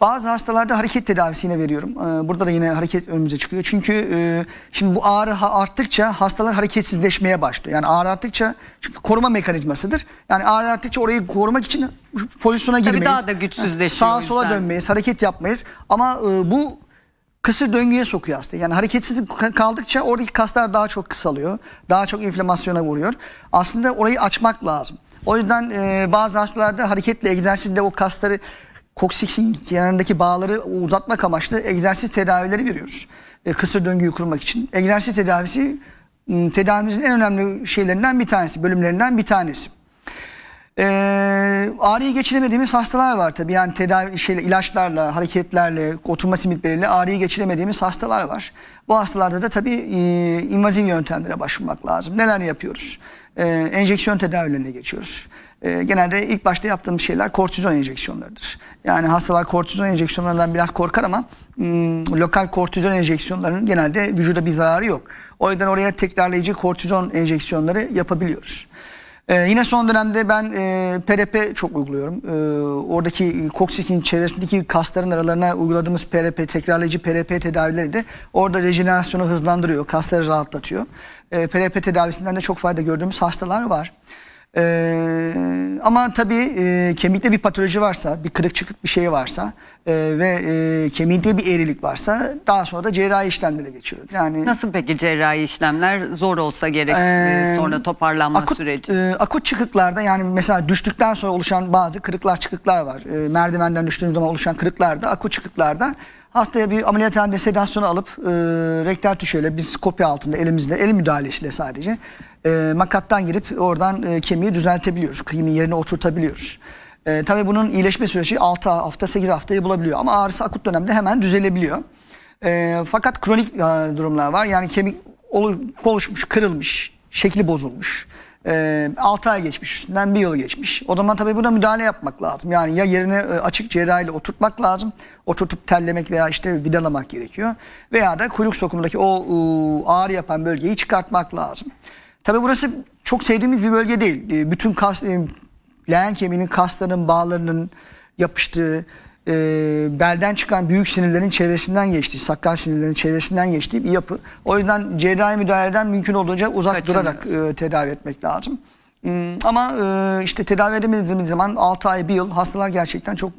bazı hastalarda hareket tedavisine veriyorum. Ee, burada da yine hareket önümüze çıkıyor. Çünkü e, şimdi bu ağrı arttıkça hastalar hareketsizleşmeye başlıyor. Yani ağrı arttıkça çünkü koruma mekanizmasıdır. Yani ağrı arttıkça orayı korumak için pozisyona girmeyiz. Tabii daha da güçsüzleşiyor. Sağa sola dönmeyiz, hareket yapmayız. Ama e, bu kısır döngüye sokuyor hasta. Yani hareketsiz kaldıkça oradaki kaslar daha çok kısalıyor. Daha çok inflamasyona vuruyor. Aslında orayı açmak lazım. O yüzden e, bazı hastalarda hareketle egzersizle o kasları Coccyx'in kenarındaki bağları uzatmak amaçlı egzersiz tedavileri veriyoruz. E, kısır döngüyü kurmak için. Egzersiz tedavisi tedavimizin en önemli şeylerinden bir tanesi, bölümlerinden bir tanesi. E, ağrıyı geçiremediğimiz hastalar var tabii. Yani tedavi şeyle ilaçlarla, hareketlerle, oturma simitleriyle ağrıyı geçiremediğimiz hastalar var. Bu hastalarda da tabii e, invaziv yöntemlere başvurmak lazım. Neler yapıyoruz? E, enjeksiyon tedavilerine geçiyoruz e, genelde ilk başta yaptığımız şeyler kortizon enjeksiyonlarıdır. Yani hastalar kortizon enjeksiyonlarından biraz korkar ama m, hmm, lokal kortizon enjeksiyonlarının genelde vücuda bir zararı yok. O yüzden oraya tekrarlayıcı kortizon enjeksiyonları yapabiliyoruz. Ee, yine son dönemde ben e, PRP çok uyguluyorum. E, oradaki koksikin çevresindeki kasların aralarına uyguladığımız PRP, tekrarlayıcı PRP tedavileri de orada rejenerasyonu hızlandırıyor, kasları rahatlatıyor. E, ee, PRP tedavisinden de çok fayda gördüğümüz hastalar var. Ee, ama tabii e, kemikte bir patoloji varsa, bir kırık çıkık bir şey varsa e, ve e, kemiğinde bir eğrilik varsa daha sonra da cerrahi işlemlere geçiyoruz. Yani Nasıl peki cerrahi işlemler zor olsa gerek e, ee, sonra toparlanma akut, süreci? E, akut çıkıklarda yani mesela düştükten sonra oluşan bazı kırıklar çıkıklar var. E, merdivenden düştüğüm zaman oluşan kırıklarda, akut çıkıklarda Haftaya bir ameliyathanede sedasyonu alıp e, rektal tuşuyla biz kopya altında elimizle el müdahalesiyle sadece e, makattan girip oradan e, kemiği düzeltebiliyoruz. Kemiği yerine oturtabiliyoruz. E, tabii bunun iyileşme süreci 6 hafta 8 haftayı bulabiliyor ama ağrısı akut dönemde hemen düzelebiliyor. E, fakat kronik e, durumlar var yani kemik oluşmuş kırılmış şekli bozulmuş e, ee, 6 ay geçmiş üstünden bir yıl geçmiş. O zaman tabii buna müdahale yapmak lazım. Yani ya yerine e, açık cerrahiyle oturtmak lazım. Oturtup tellemek veya işte vidalamak gerekiyor. Veya da kuyruk sokumundaki o e, ağrı yapan bölgeyi çıkartmak lazım. Tabii burası çok sevdiğimiz bir bölge değil. Ee, bütün kas, e, leğen kemiğinin, kaslarının, bağlarının yapıştığı, e, belden çıkan büyük sinirlerin çevresinden geçtiği, Sakral sinirlerin çevresinden geçtiği bir yapı. O yüzden cerrahi müdahaleden mümkün olduğunca uzak Kaçınmaz. durarak e, tedavi etmek lazım. E, ama e, işte tedavi edemediğimiz zaman 6 ay 1 yıl hastalar gerçekten çok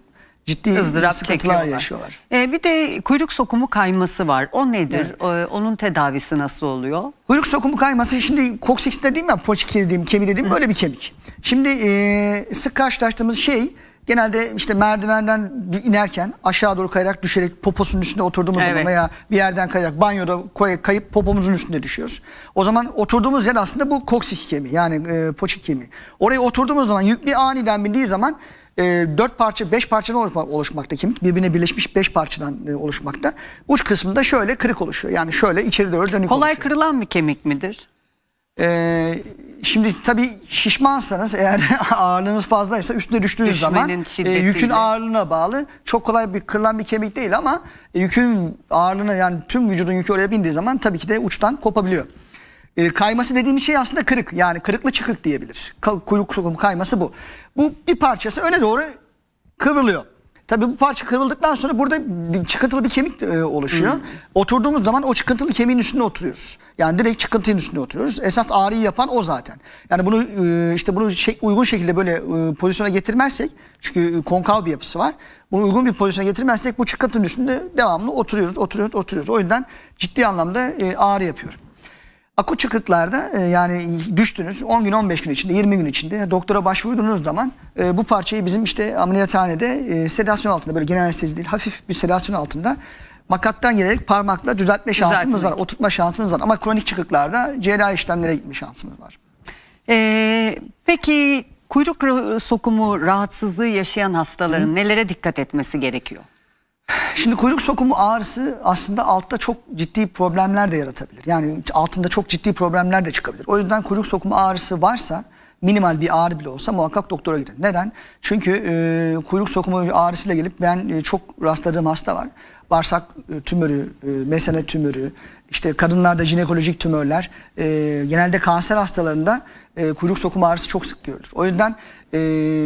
ciddi ızdırap çekiyorlar. yaşıyorlar. Ee, bir de kuyruk sokumu kayması var. O nedir? Evet. Ee, onun tedavisi nasıl oluyor? Kuyruk sokumu kayması şimdi kokseks dediğim ya poç dediğim kemi dediğim böyle bir kemik. Şimdi e, sık karşılaştığımız şey Genelde işte merdivenden inerken aşağı doğru kayarak düşerek poposunun üstünde oturduğumuz evet. zaman veya bir yerden kayarak banyoda kayıp popomuzun üstünde düşüyoruz. O zaman oturduğumuz yer aslında bu koksik kemiği yani e, poçik kemiği. Oraya oturduğumuz zaman yüklü aniden bindiği zaman e, 4 parça 5 parçadan oluşmakta kemik birbirine birleşmiş 5 parçadan e, oluşmakta. Uç kısmında şöyle kırık oluşuyor yani şöyle içeri doğru dönük Kolay oluşuyor. kırılan bir kemik midir? Ee, şimdi tabii şişmansanız eğer ağırlığınız fazlaysa üstüne düştüğünüz Düşmenin zaman e, yükün ağırlığına bağlı. Çok kolay bir kırılan bir kemik değil ama e, yükün ağırlığına yani tüm vücudun yükü oraya bindiği zaman tabii ki de uçtan kopabiliyor. E, kayması dediğimiz şey aslında kırık. Yani kırıklı çıkık diyebiliriz. Kuyruk kayması bu. Bu bir parçası öne doğru kıvrılıyor. Tabi bu parça kırıldıktan sonra burada çıkıntılı bir kemik e, oluşuyor. Hmm. Oturduğumuz zaman o çıkıntılı kemiğin üstünde oturuyoruz. Yani direkt çıkıntının üstünde oturuyoruz. Esas ağrıyı yapan o zaten. Yani bunu e, işte bunu şey, uygun şekilde böyle e, pozisyona getirmezsek çünkü konkav bir yapısı var. Bunu uygun bir pozisyona getirmezsek bu çıkıntının üstünde devamlı oturuyoruz, oturuyoruz, oturuyoruz. O yüzden ciddi anlamda ağrı yapıyorum. Akut çıkıklarda e, yani düştünüz 10 gün 15 gün içinde 20 gün içinde doktora başvurduğunuz zaman e, bu parçayı bizim işte ameliyathanede e, sedasyon altında böyle genel anestezi değil hafif bir sedasyon altında makattan gelerek parmakla düzeltme şansımız Düzeltmek. var oturtma şansımız var ama kronik çıkıklarda cerrahi işlemlere gitme şansımız var. Ee, peki kuyruk sokumu rahatsızlığı yaşayan hastaların Hı. nelere dikkat etmesi gerekiyor? Şimdi kuyruk sokumu ağrısı aslında altta çok ciddi problemler de yaratabilir. Yani altında çok ciddi problemler de çıkabilir. O yüzden kuyruk sokumu ağrısı varsa minimal bir ağrı bile olsa muhakkak doktora gidin. Neden? Çünkü e, kuyruk sokumu ağrısıyla gelip ben e, çok rastladığım hasta var. Bağırsak e, tümörü, e, mesene tümörü, işte kadınlarda jinekolojik tümörler. E, genelde kanser hastalarında e, kuyruk sokumu ağrısı çok sık görülür. O yüzden e,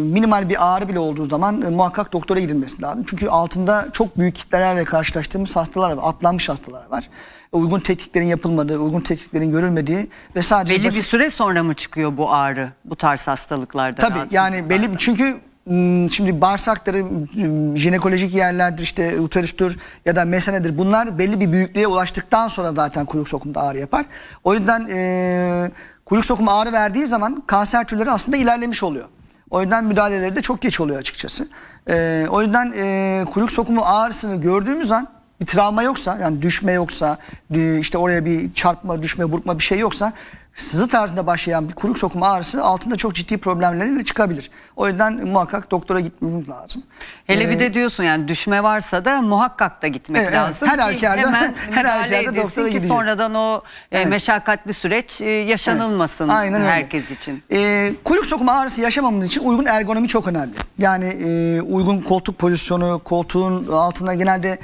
minimal bir ağrı bile olduğu zaman e, muhakkak doktora gidilmesi lazım. Çünkü altında çok büyük kitlelerle karşılaştığımız hastalar var, atlanmış hastalar var uygun tetkiklerin yapılmadığı, uygun tetkiklerin görülmediği ve sadece... Belli basit... bir süre sonra mı çıkıyor bu ağrı bu tarz hastalıklarda? Tabii yani belli çünkü ıı, şimdi bağırsakları ıı, jinekolojik yerlerdir işte uterüstür ya da mesenedir bunlar belli bir büyüklüğe ulaştıktan sonra zaten kuyruk sokumda ağrı yapar. O yüzden e, kuyruk sokumu ağrı verdiği zaman kanser türleri aslında ilerlemiş oluyor. O yüzden müdahaleleri de çok geç oluyor açıkçası. E, o yüzden e, kuyruk sokumu ağrısını gördüğümüz an bir travma yoksa yani düşme yoksa e, işte oraya bir çarpma düşme burkma bir şey yoksa sızı tarzında başlayan bir kuruk sokma ağrısı altında çok ciddi problemleriyle çıkabilir. O yüzden muhakkak doktora gitmemiz lazım. Hele ee, bir de ee, diyorsun yani düşme varsa da muhakkak da gitmek evet, lazım. Her halükarda her halükarda doktora ki sonradan o e, evet. meşakkatli süreç e, yaşanılmasın evet. Aynen herkes öyle. için. Ee, kuyruk sokma ağrısı yaşamamız için uygun ergonomi çok önemli. Yani e, uygun koltuk pozisyonu, koltuğun altında genelde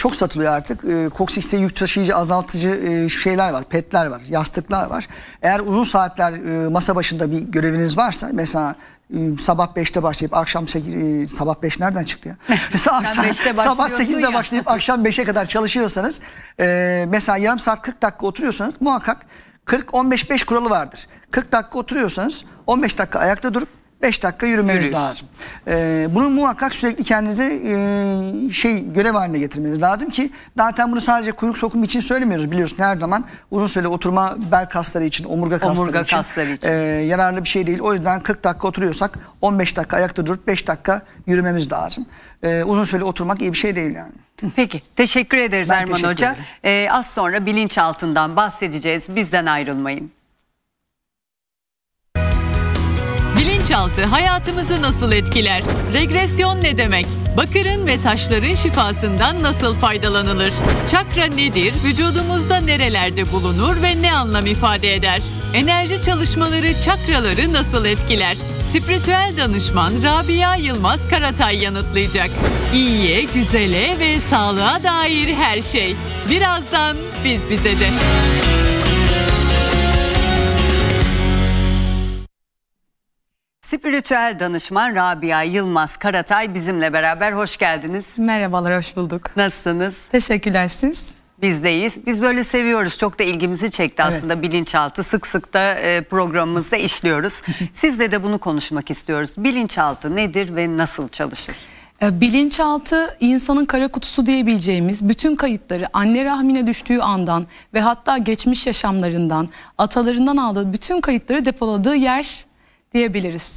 çok satılıyor artık. E, ee, Cox yük taşıyıcı, azaltıcı e, şeyler var, petler var, yastıklar var. Eğer uzun saatler e, masa başında bir göreviniz varsa mesela e, sabah 5'te başlayıp akşam 8 e, sabah 5 nereden çıktı ya? akşam sabah 8'de ya. başlayıp akşam 5'e kadar çalışıyorsanız e, mesela yarım saat 40 dakika oturuyorsanız muhakkak 40-15-5 kuralı vardır. 40 dakika oturuyorsanız 15 dakika ayakta durup 5 dakika yürümeniz lazım. Ee, bunu muhakkak sürekli kendinize e, şey görev haline getirmeniz lazım ki zaten bunu sadece kuyruk sokumu için söylemiyoruz biliyorsun her zaman uzun süre oturma bel kasları için omurga kasları omurga için, kasları için. E, yararlı bir şey değil. O yüzden 40 dakika oturuyorsak 15 dakika ayakta durup 5 dakika yürümemiz lazım. E, uzun süre oturmak iyi bir şey değil yani. Peki teşekkür ederiz ben Erman teşekkür Hoca. Ee, az sonra bilinç altından bahsedeceğiz. Bizden ayrılmayın. bilinçaltı hayatımızı nasıl etkiler? Regresyon ne demek? Bakırın ve taşların şifasından nasıl faydalanılır? Çakra nedir? Vücudumuzda nerelerde bulunur ve ne anlam ifade eder? Enerji çalışmaları çakraları nasıl etkiler? Spiritüel danışman Rabia Yılmaz Karatay yanıtlayacak. İyiye, güzele ve sağlığa dair her şey. Birazdan biz bize de. Spiritüel danışman Rabia Yılmaz Karatay bizimle beraber. Hoş geldiniz. Merhabalar, hoş bulduk. Nasılsınız? Teşekkürler siz. Biz deyiz. Biz böyle seviyoruz. Çok da ilgimizi çekti evet. aslında bilinçaltı. Sık sık da e, programımızda işliyoruz. Sizle de bunu konuşmak istiyoruz. Bilinçaltı nedir ve nasıl çalışır? E, bilinçaltı insanın kara kutusu diyebileceğimiz bütün kayıtları anne rahmine düştüğü andan ve hatta geçmiş yaşamlarından, atalarından aldığı bütün kayıtları depoladığı yer diyebiliriz.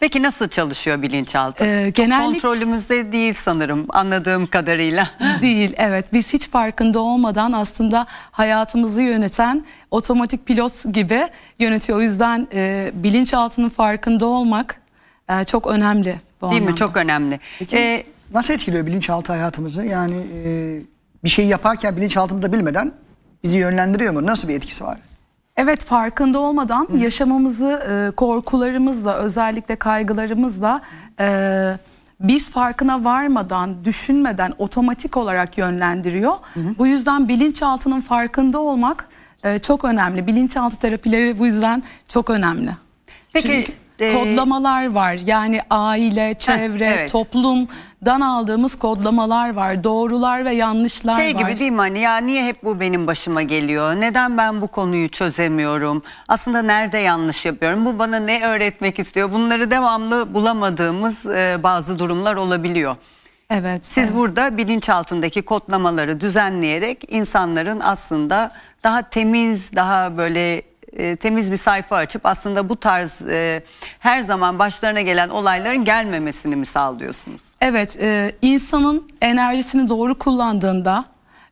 Peki nasıl çalışıyor bilinçaltı? Ee, genellik... Kontrolümüzde değil sanırım anladığım kadarıyla. değil evet biz hiç farkında olmadan aslında hayatımızı yöneten otomatik pilot gibi yönetiyor. O yüzden e, bilinçaltının farkında olmak e, çok önemli. Bu değil anlamda. mi çok önemli. Peki, ee, nasıl etkiliyor bilinçaltı hayatımızı? Yani e, bir şey yaparken bilinçaltımda bilmeden bizi yönlendiriyor mu? Nasıl bir etkisi var? Evet farkında olmadan Hı. yaşamımızı e, korkularımızla özellikle kaygılarımızla e, biz farkına varmadan düşünmeden otomatik olarak yönlendiriyor. Hı. Bu yüzden bilinçaltının farkında olmak e, çok önemli. Bilinçaltı terapileri bu yüzden çok önemli. Peki Çünkü... Ee, kodlamalar var. Yani aile, çevre, evet. toplumdan aldığımız kodlamalar var. Doğrular ve yanlışlar şey var. Şey gibi değil mi hani ya niye hep bu benim başıma geliyor? Neden ben bu konuyu çözemiyorum? Aslında nerede yanlış yapıyorum? Bu bana ne öğretmek istiyor? Bunları devamlı bulamadığımız e, bazı durumlar olabiliyor. Evet. Siz evet. burada bilinç altındaki kodlamaları düzenleyerek insanların aslında daha temiz, daha böyle e, temiz bir sayfa açıp aslında bu tarz e, her zaman başlarına gelen olayların gelmemesini mi sağlıyorsunuz? Evet e, insanın enerjisini doğru kullandığında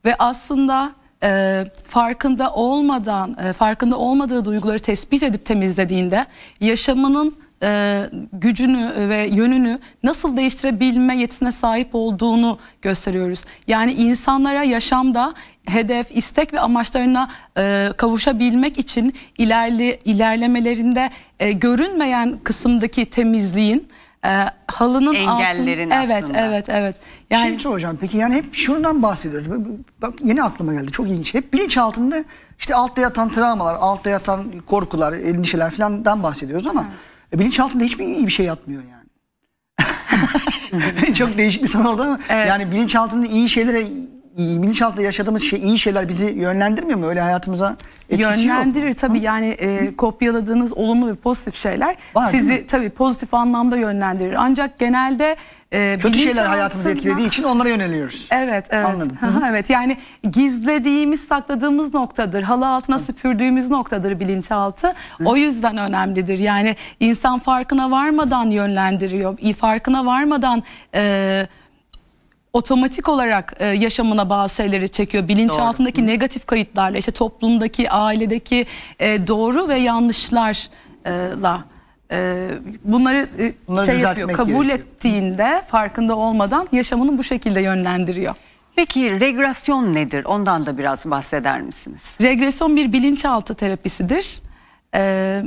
ve aslında e, farkında olmadan e, farkında olmadığı duyguları tespit edip temizlediğinde yaşamının e, gücünü ve yönünü nasıl değiştirebilme yetisine sahip olduğunu gösteriyoruz. Yani insanlara yaşamda hedef, istek ve amaçlarına e, kavuşabilmek için ilerli ilerlemelerinde e, görünmeyen kısımdaki temizliğin e, halının engellerin altın, aslında. Evet, evet, evet. Yani Şimdi soracağım. Peki yani hep şundan bahsediyoruz. Bak yeni aklıma geldi. Çok ilginç. Hep bilinç altında işte altta yatan travmalar, altta yatan korkular, endişeler filan'dan bahsediyoruz ama evet. bilinç altında hiçbir iyi bir şey yatmıyor yani. Çok değişik bir soru oldu ama evet. yani bilinçaltında iyi şeylere bilinçaltında yaşadığımız şey, iyi şeyler bizi yönlendirmiyor mu? Öyle hayatımıza etkisi Yönlendirir yok. tabii Hı? yani e, kopyaladığınız olumlu ve pozitif şeyler Var, sizi tabii pozitif anlamda yönlendirir. Ancak genelde e, kötü şeyler altında... hayatımızı etkilediği için onlara yöneliyoruz. Evet, evet. Anladım. evet yani gizlediğimiz, sakladığımız noktadır. Halı altına Hı. süpürdüğümüz noktadır bilinçaltı. Hı. O yüzden önemlidir. Yani insan farkına varmadan yönlendiriyor. Farkına varmadan e, otomatik olarak e, yaşamına bazı şeyleri çekiyor. Bilinçaltındaki doğru. negatif kayıtlarla işte toplumdaki, ailedeki e, doğru ve yanlışlarla e, bunları, e, şey bunları şey yapıyor, kabul gerekiyor. ettiğinde farkında olmadan yaşamını bu şekilde yönlendiriyor. Peki regresyon nedir? Ondan da biraz bahseder misiniz? Regresyon bir bilinçaltı terapisidir. Ee,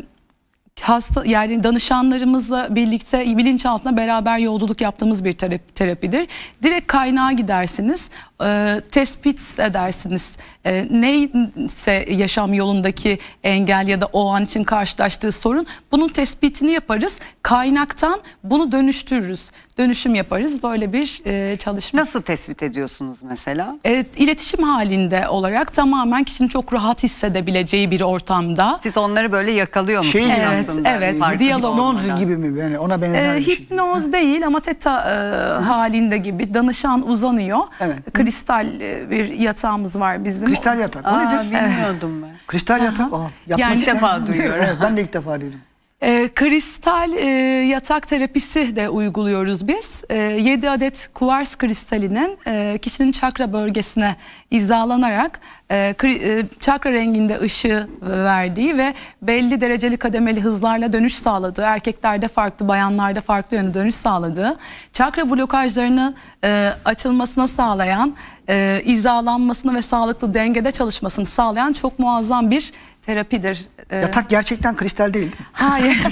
hasta yani danışanlarımızla birlikte bilinçaltına beraber yolculuk yaptığımız bir terapi, terapidir. Direkt kaynağa gidersiniz, e, tespit edersiniz. E, neyse yaşam yolundaki engel ya da o an için karşılaştığı sorun bunun tespitini yaparız. Kaynaktan bunu dönüştürürüz dönüşüm yaparız. Böyle bir e, çalışma. Nasıl tespit ediyorsunuz mesela? Evet, iletişim halinde olarak tamamen kişinin çok rahat hissedebileceği bir ortamda. Siz onları böyle yakalıyor musunuz şey, evet, Evet, yani, diyalog. Hipnoz gibi mi? Yani ona benzer ee, bir şey. Hipnoz değil ama teta e, halinde gibi. Danışan uzanıyor. Evet. E, kristal e, bir yatağımız var bizim. Kristal yatak. O Aa, nedir? Bilmiyordum evet. ben. Kristal yatak. Aha. Yapmak yani, ilk defa duyuyorum. evet, ben de ilk defa duydum. E, kristal e, yatak terapisi de uyguluyoruz biz. E, ee, 7 adet kuvars kristalinin e, kişinin çakra bölgesine izalanarak e, kri, e, çakra renginde ışığı e, verdiği ve belli dereceli kademeli hızlarla dönüş sağladığı, erkeklerde farklı, bayanlarda farklı yönde dönüş sağladığı, çakra blokajlarını e, açılmasına sağlayan, e, izalanmasını ve sağlıklı dengede çalışmasını sağlayan çok muazzam bir terapidir. Ee, Yatak gerçekten kristal değil. Hayır.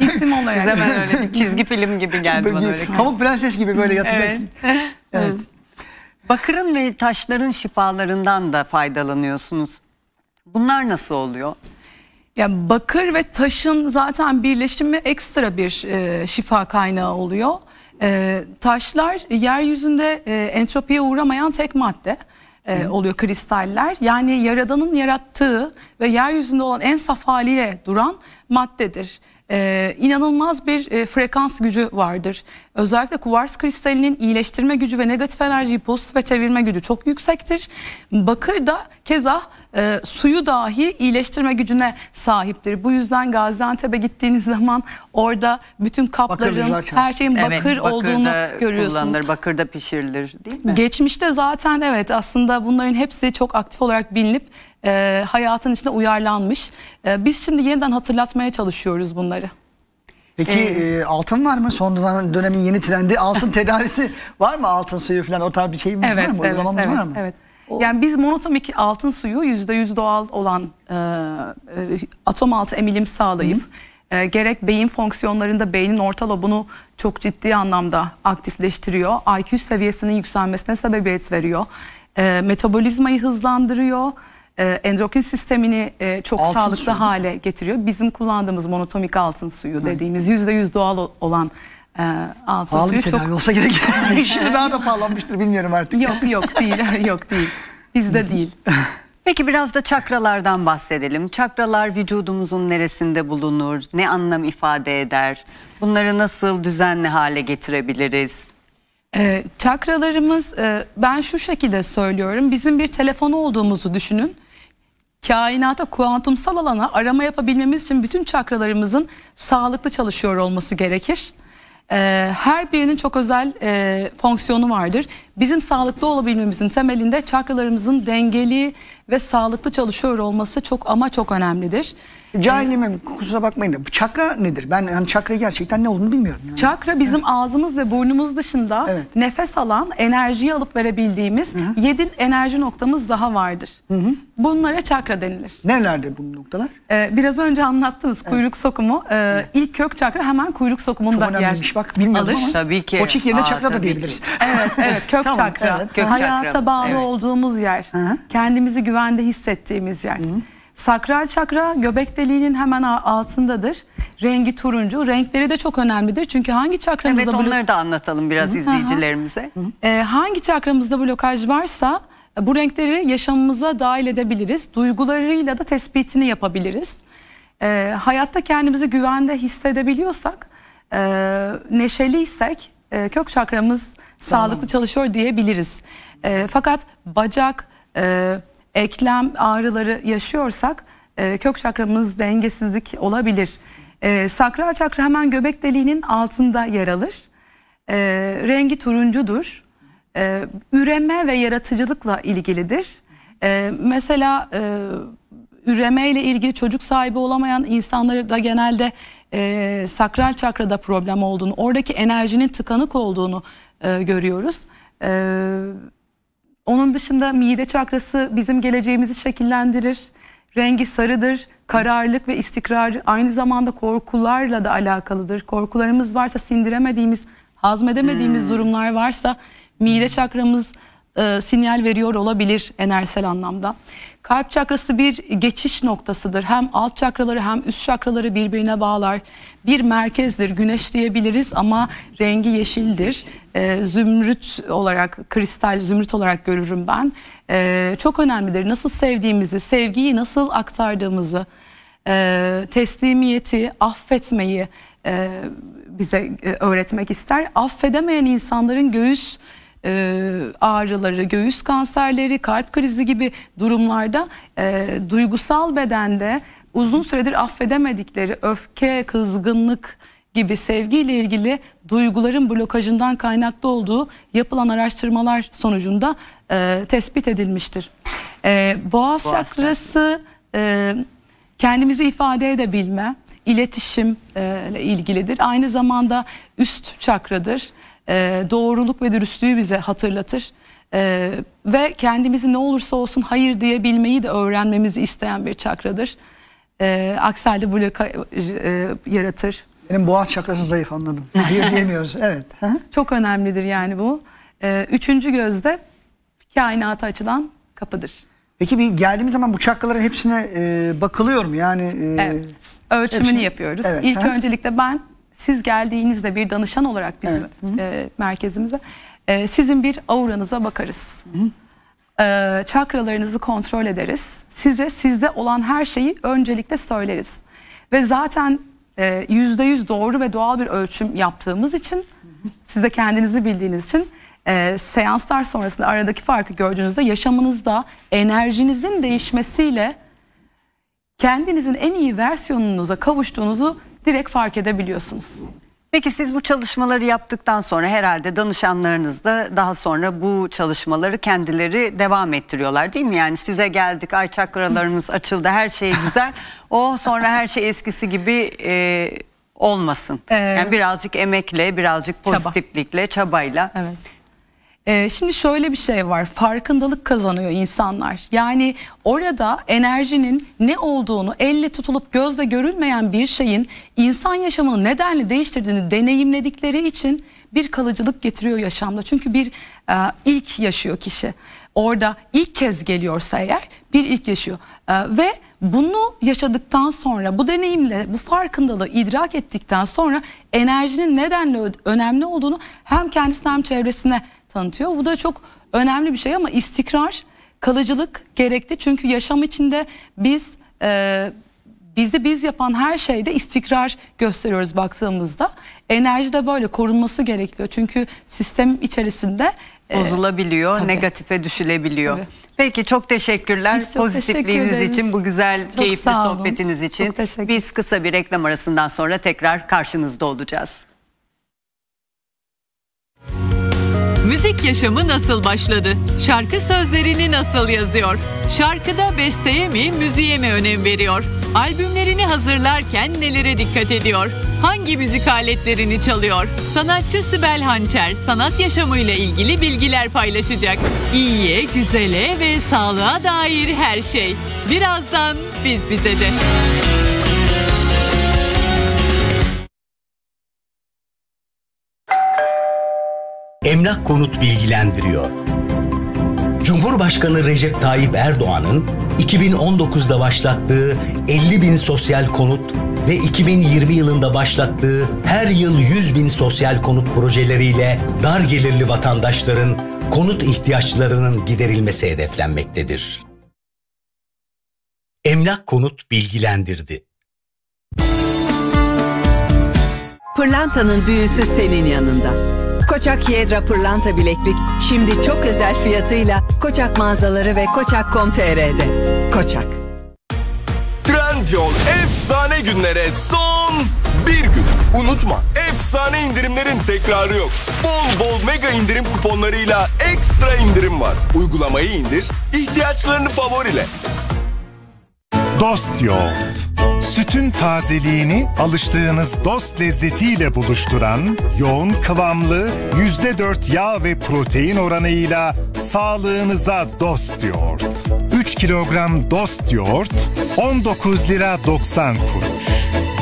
İsim olarak. Biz hemen öyle bir çizgi film gibi geldi bana öyle. Pamuk prenses gibi böyle yatacaksın. evet. Bakırın ve taşların şifalarından da faydalanıyorsunuz. Bunlar nasıl oluyor? Ya bakır ve taşın zaten birleşimi ekstra bir e, şifa kaynağı oluyor. E, taşlar yeryüzünde e, entropiye uğramayan tek madde e, oluyor kristaller. Yani yaradanın yarattığı ve yeryüzünde olan en saf haliyle duran maddedir e, inanılmaz bir e, frekans gücü vardır. Özellikle kuvars kristalinin iyileştirme gücü ve negatif enerjiyi pozitife çevirme gücü çok yüksektir. Bakır da keza e, suyu dahi iyileştirme gücüne sahiptir. Bu yüzden Gaziantep'e gittiğiniz zaman orada bütün kapların her şeyin bakır evet, bakır olduğunu görüyorsunuz. Kullanılır, bakırda pişirilir değil mi? Geçmişte zaten evet aslında bunların hepsi çok aktif olarak bilinip e, hayatın içine uyarlanmış. E, biz şimdi yeniden hatırlatmaya çalışıyoruz bunları. Peki ee, altın var mı? Son dönemin yeni trendi altın tedavisi var mı? Altın suyu falan o tarz bir şeyimiz evet, var mı? Evet, Uygulamamız evet, var mı? Evet. Yani biz monotomik altın suyu yüzde yüz doğal olan e, e atom altı emilim sağlayıp e, gerek beyin fonksiyonlarında beynin orta lobunu çok ciddi anlamda aktifleştiriyor. IQ seviyesinin yükselmesine sebebiyet veriyor. E, metabolizmayı hızlandırıyor e, endokrin sistemini e, çok altın sağlıklı suyu. hale getiriyor. Bizim kullandığımız monotomik altın suyu dediğimiz yüzde yüz doğal olan e, altın Pahalı suyu çok... olsa gerek. Şimdi daha da pahalanmıştır bilmiyorum artık. Yok yok değil yok değil. Bizde değil. Peki biraz da çakralardan bahsedelim. Çakralar vücudumuzun neresinde bulunur? Ne anlam ifade eder? Bunları nasıl düzenli hale getirebiliriz? Ee, çakralarımız e, ben şu şekilde söylüyorum. Bizim bir telefon olduğumuzu düşünün kainata, kuantumsal alana arama yapabilmemiz için bütün çakralarımızın sağlıklı çalışıyor olması gerekir. Ee, her birinin çok özel e, fonksiyonu vardır. Bizim sağlıklı olabilmemizin temelinde çakralarımızın dengeli ve sağlıklı çalışıyor olması çok ama çok önemlidir. Cahilime kusura bakmayın da çakra nedir? Ben yani çakra gerçekten ne olduğunu bilmiyorum. Yani. Çakra bizim evet. ağzımız ve burnumuz dışında evet. nefes alan, enerjiyi alıp verebildiğimiz Hı -hı. yedi enerji noktamız daha vardır. Hı -hı. Bunlara çakra denilir. Nelerdir bu noktalar? Ee, biraz önce anlattınız evet. kuyruk sokumu. Ee, evet. İlk kök çakra hemen kuyruk sokumunda Çok yer bak bilmiyorum alır. ama. Tabii ki. Koçik yerine Aa, çakra da diyebiliriz. Ki. Evet, evet kök tamam, çakra. Evet. Kök Hayata çakramız, bağlı evet. olduğumuz yer. Hı -hı. Kendimizi güvende hissettiğimiz yer. Hı -hı. Sakral çakra göbek deliğinin hemen altındadır. Rengi turuncu. Renkleri de çok önemlidir. Çünkü hangi çakramızda... Evet onları da anlatalım biraz izleyicilerimize. Ee, hangi çakramızda blokaj varsa e, bu renkleri yaşamımıza dahil edebiliriz. Duygularıyla da tespitini yapabiliriz. Ee, hayatta kendimizi güvende hissedebiliyorsak, e, neşeliysek e, kök çakramız sağlıklı çalışıyor diyebiliriz. E, fakat bacak, e, eklem ağrıları yaşıyorsak e, kök çakramız dengesizlik olabilir. E, sakral çakra hemen göbek deliğinin altında yer alır. E, rengi turuncudur. E, üreme ve yaratıcılıkla ilgilidir. E, mesela e, üreme ile ilgili çocuk sahibi olamayan insanları da genelde e, sakral çakrada problem olduğunu, oradaki enerjinin tıkanık olduğunu e, görüyoruz. Evet onun dışında mide çakrası bizim geleceğimizi şekillendirir. Rengi sarıdır. Kararlılık ve istikrar aynı zamanda korkularla da alakalıdır. Korkularımız varsa sindiremediğimiz, hazmedemediğimiz hmm. durumlar varsa mide çakramız e, sinyal veriyor olabilir enerjisel anlamda. Kalp çakrası bir geçiş noktasıdır. Hem alt çakraları hem üst çakraları birbirine bağlar. Bir merkezdir. Güneş diyebiliriz ama rengi yeşildir. E, zümrüt olarak, kristal zümrüt olarak görürüm ben. E, çok önemlidir. Nasıl sevdiğimizi, sevgiyi nasıl aktardığımızı, e, teslimiyeti, affetmeyi e, bize öğretmek ister. Affedemeyen insanların göğüs e, ağrıları, göğüs kanserleri, kalp krizi gibi durumlarda e, duygusal bedende uzun süredir affedemedikleri öfke, kızgınlık gibi sevgiyle ilgili duyguların blokajından kaynaklı olduğu yapılan araştırmalar sonucunda e, tespit edilmiştir. E, boğaz, boğaz şakrası e, kendimizi ifade edebilme, iletişimle ilgilidir. Aynı zamanda üst çakradır e, doğruluk ve dürüstlüğü bize hatırlatır. E, ve kendimizi ne olursa olsun hayır diyebilmeyi de öğrenmemizi isteyen bir çakradır. E, aksi bloka e, yaratır. Benim boğaz çakrası zayıf anladım. Hayır diyemiyoruz. Evet. Çok önemlidir yani bu. E, üçüncü gözde kainata açılan kapıdır. Peki bir geldiğimiz zaman bu çakraların hepsine e, bakılıyor mu? Yani e, evet. ölçümünü hepsine... yapıyoruz. Evet, İlk ha? öncelikle ben siz geldiğinizde bir danışan olarak bizim evet. e, merkezimize e, sizin bir auranıza bakarız. E, çakralarınızı kontrol ederiz. Size sizde olan her şeyi öncelikle söyleriz. Ve zaten e, yüzde yüz doğru ve doğal bir ölçüm yaptığımız için size kendinizi bildiğiniz için e, seanslar sonrasında aradaki farkı gördüğünüzde yaşamınızda enerjinizin değişmesiyle kendinizin en iyi versiyonunuza kavuştuğunuzu direkt fark edebiliyorsunuz. Peki siz bu çalışmaları yaptıktan sonra herhalde danışanlarınız da daha sonra bu çalışmaları kendileri devam ettiriyorlar değil mi? Yani size geldik ay çakralarımız açıldı her şey güzel. O sonra her şey eskisi gibi e, olmasın. Ee, yani birazcık emekle birazcık pozitiflikle çaba. çabayla. Evet. Ee, şimdi şöyle bir şey var farkındalık kazanıyor insanlar yani orada enerjinin ne olduğunu elle tutulup gözle görülmeyen bir şeyin insan yaşamını nedenle değiştirdiğini deneyimledikleri için bir kalıcılık getiriyor yaşamda çünkü bir e, ilk yaşıyor kişi orada ilk kez geliyorsa eğer bir ilk yaşıyor e, ve bunu yaşadıktan sonra bu deneyimle bu farkındalığı idrak ettikten sonra enerjinin nedenle önemli olduğunu hem kendisine hem çevresine tanıtıyor. Bu da çok önemli bir şey ama istikrar, kalıcılık gerekli. Çünkü yaşam içinde biz e, bizi biz yapan her şeyde istikrar gösteriyoruz baktığımızda. Enerji de böyle korunması gerekiyor. Çünkü sistem içerisinde e, bozulabiliyor, tabii. negatife düşülebiliyor. Tabii. Peki çok teşekkürler çok pozitifliğiniz teşekkür için, bu güzel çok keyifli sohbetiniz için. Biz kısa bir reklam arasından sonra tekrar karşınızda olacağız. müzik yaşamı nasıl başladı? Şarkı sözlerini nasıl yazıyor? Şarkıda besteye mi, müziğe mi önem veriyor? Albümlerini hazırlarken nelere dikkat ediyor? Hangi müzik aletlerini çalıyor? Sanatçı Sibel Hançer sanat yaşamıyla ilgili bilgiler paylaşacak. İyiye, güzele ve sağlığa dair her şey. Birazdan biz bize de. Emlak Konut bilgilendiriyor. Cumhurbaşkanı Recep Tayyip Erdoğan'ın 2019'da başlattığı 50 bin sosyal konut ve 2020 yılında başlattığı her yıl 100 bin sosyal konut projeleriyle dar gelirli vatandaşların konut ihtiyaçlarının giderilmesi hedeflenmektedir. Emlak Konut bilgilendirdi. Pırlantanın büyüsü senin yanında. Koçak Yedra Pırlanta Bileklik şimdi çok özel fiyatıyla Koçak mağazaları ve koçak.com.tr'de. Koçak. Trendyol efsane günlere son bir gün. Unutma efsane indirimlerin tekrarı yok. Bol bol mega indirim kuponlarıyla ekstra indirim var. Uygulamayı indir, ihtiyaçlarını favorile. Dost Yoğurt. Sütün tazeliğini alıştığınız dost lezzetiyle buluşturan, yoğun kıvamlı, yüzde dört yağ ve protein oranıyla sağlığınıza dost yoğurt. 3 kilogram dost yoğurt, 19 lira 90 kuruş.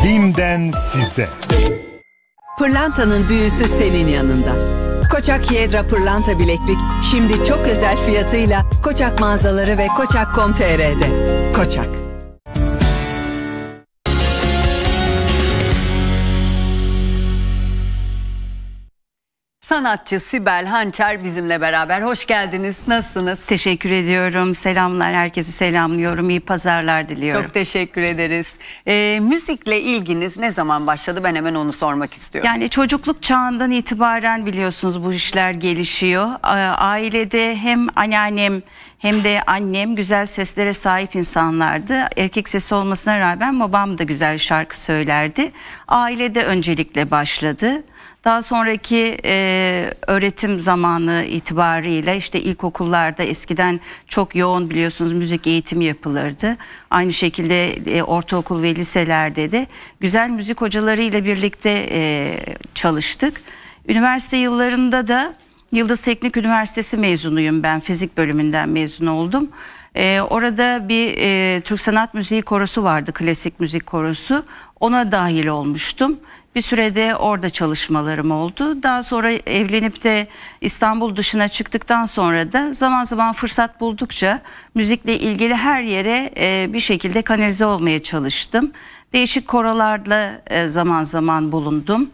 Bim'den size. Pırlantanın büyüsü senin yanında. Koçak Yedra Pırlanta Bileklik şimdi çok özel fiyatıyla Koçak mağazaları ve Koçak.com.tr'de. Koçak. sanatçı Sibel Hançer bizimle beraber. Hoş geldiniz. Nasılsınız? Teşekkür ediyorum. Selamlar. Herkesi selamlıyorum. İyi pazarlar diliyorum. Çok teşekkür ederiz. Ee, müzikle ilginiz ne zaman başladı? Ben hemen onu sormak istiyorum. Yani çocukluk çağından itibaren biliyorsunuz bu işler gelişiyor. Ailede hem anneannem hem de annem güzel seslere sahip insanlardı. Erkek sesi olmasına rağmen babam da güzel şarkı söylerdi. Ailede öncelikle başladı. Daha sonraki e, öğretim zamanı itibariyle işte ilkokullarda eskiden çok yoğun biliyorsunuz müzik eğitimi yapılırdı. Aynı şekilde e, ortaokul ve liselerde de güzel müzik hocalarıyla birlikte e, çalıştık. Üniversite yıllarında da Yıldız Teknik Üniversitesi mezunuyum ben fizik bölümünden mezun oldum. Ee, orada bir e, Türk Sanat Müziği Korosu vardı, klasik müzik korosu. Ona dahil olmuştum. Bir sürede orada çalışmalarım oldu. Daha sonra evlenip de İstanbul dışına çıktıktan sonra da zaman zaman fırsat buldukça müzikle ilgili her yere e, bir şekilde kanalize olmaya çalıştım. Değişik korolarla e, zaman zaman bulundum.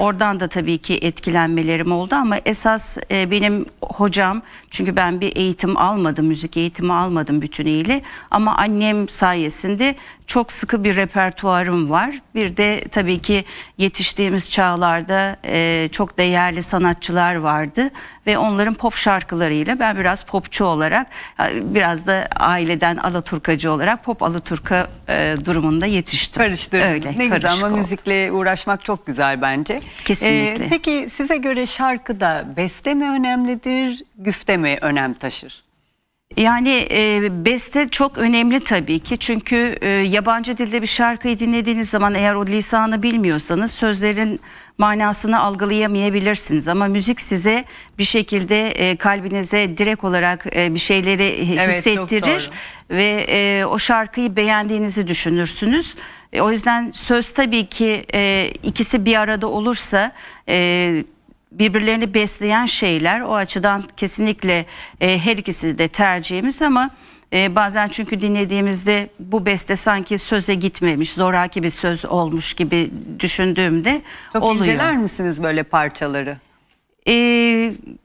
Oradan da tabii ki etkilenmelerim oldu ama esas e, benim hocam çünkü ben bir eğitim almadım, müzik eğitimi almadım bütünüyle ama annem sayesinde çok sıkı bir repertuarım var. Bir de tabii ki yetiştiğimiz çağlarda e, çok değerli sanatçılar vardı ve onların pop şarkılarıyla ben biraz popçu olarak e, biraz da aileden Alaturkacı olarak pop Alaturka e, durumunda yetiştim. Karıştı. Öyle. Ne güzel ama oldu. müzikle uğraşmak çok güzel bence. Kesinlikle. Ee, peki size göre şarkıda beste mi önemlidir, güfte mi önem taşır? Yani e, beste çok önemli tabii ki çünkü e, yabancı dilde bir şarkıyı dinlediğiniz zaman eğer o lisanı bilmiyorsanız sözlerin manasını algılayamayabilirsiniz ama müzik size bir şekilde e, kalbinize direkt olarak e, bir şeyleri hissettirir evet, ve e, o şarkıyı beğendiğinizi düşünürsünüz. E, o yüzden söz tabii ki e, ikisi bir arada olursa e, birbirlerini besleyen şeyler. O açıdan kesinlikle e, her ikisi de tercihimiz ama e, bazen çünkü dinlediğimizde bu beste sanki söze gitmemiş, zoraki bir söz olmuş gibi düşündüğümde Çok oluyor. inceler misiniz böyle parçaları? e,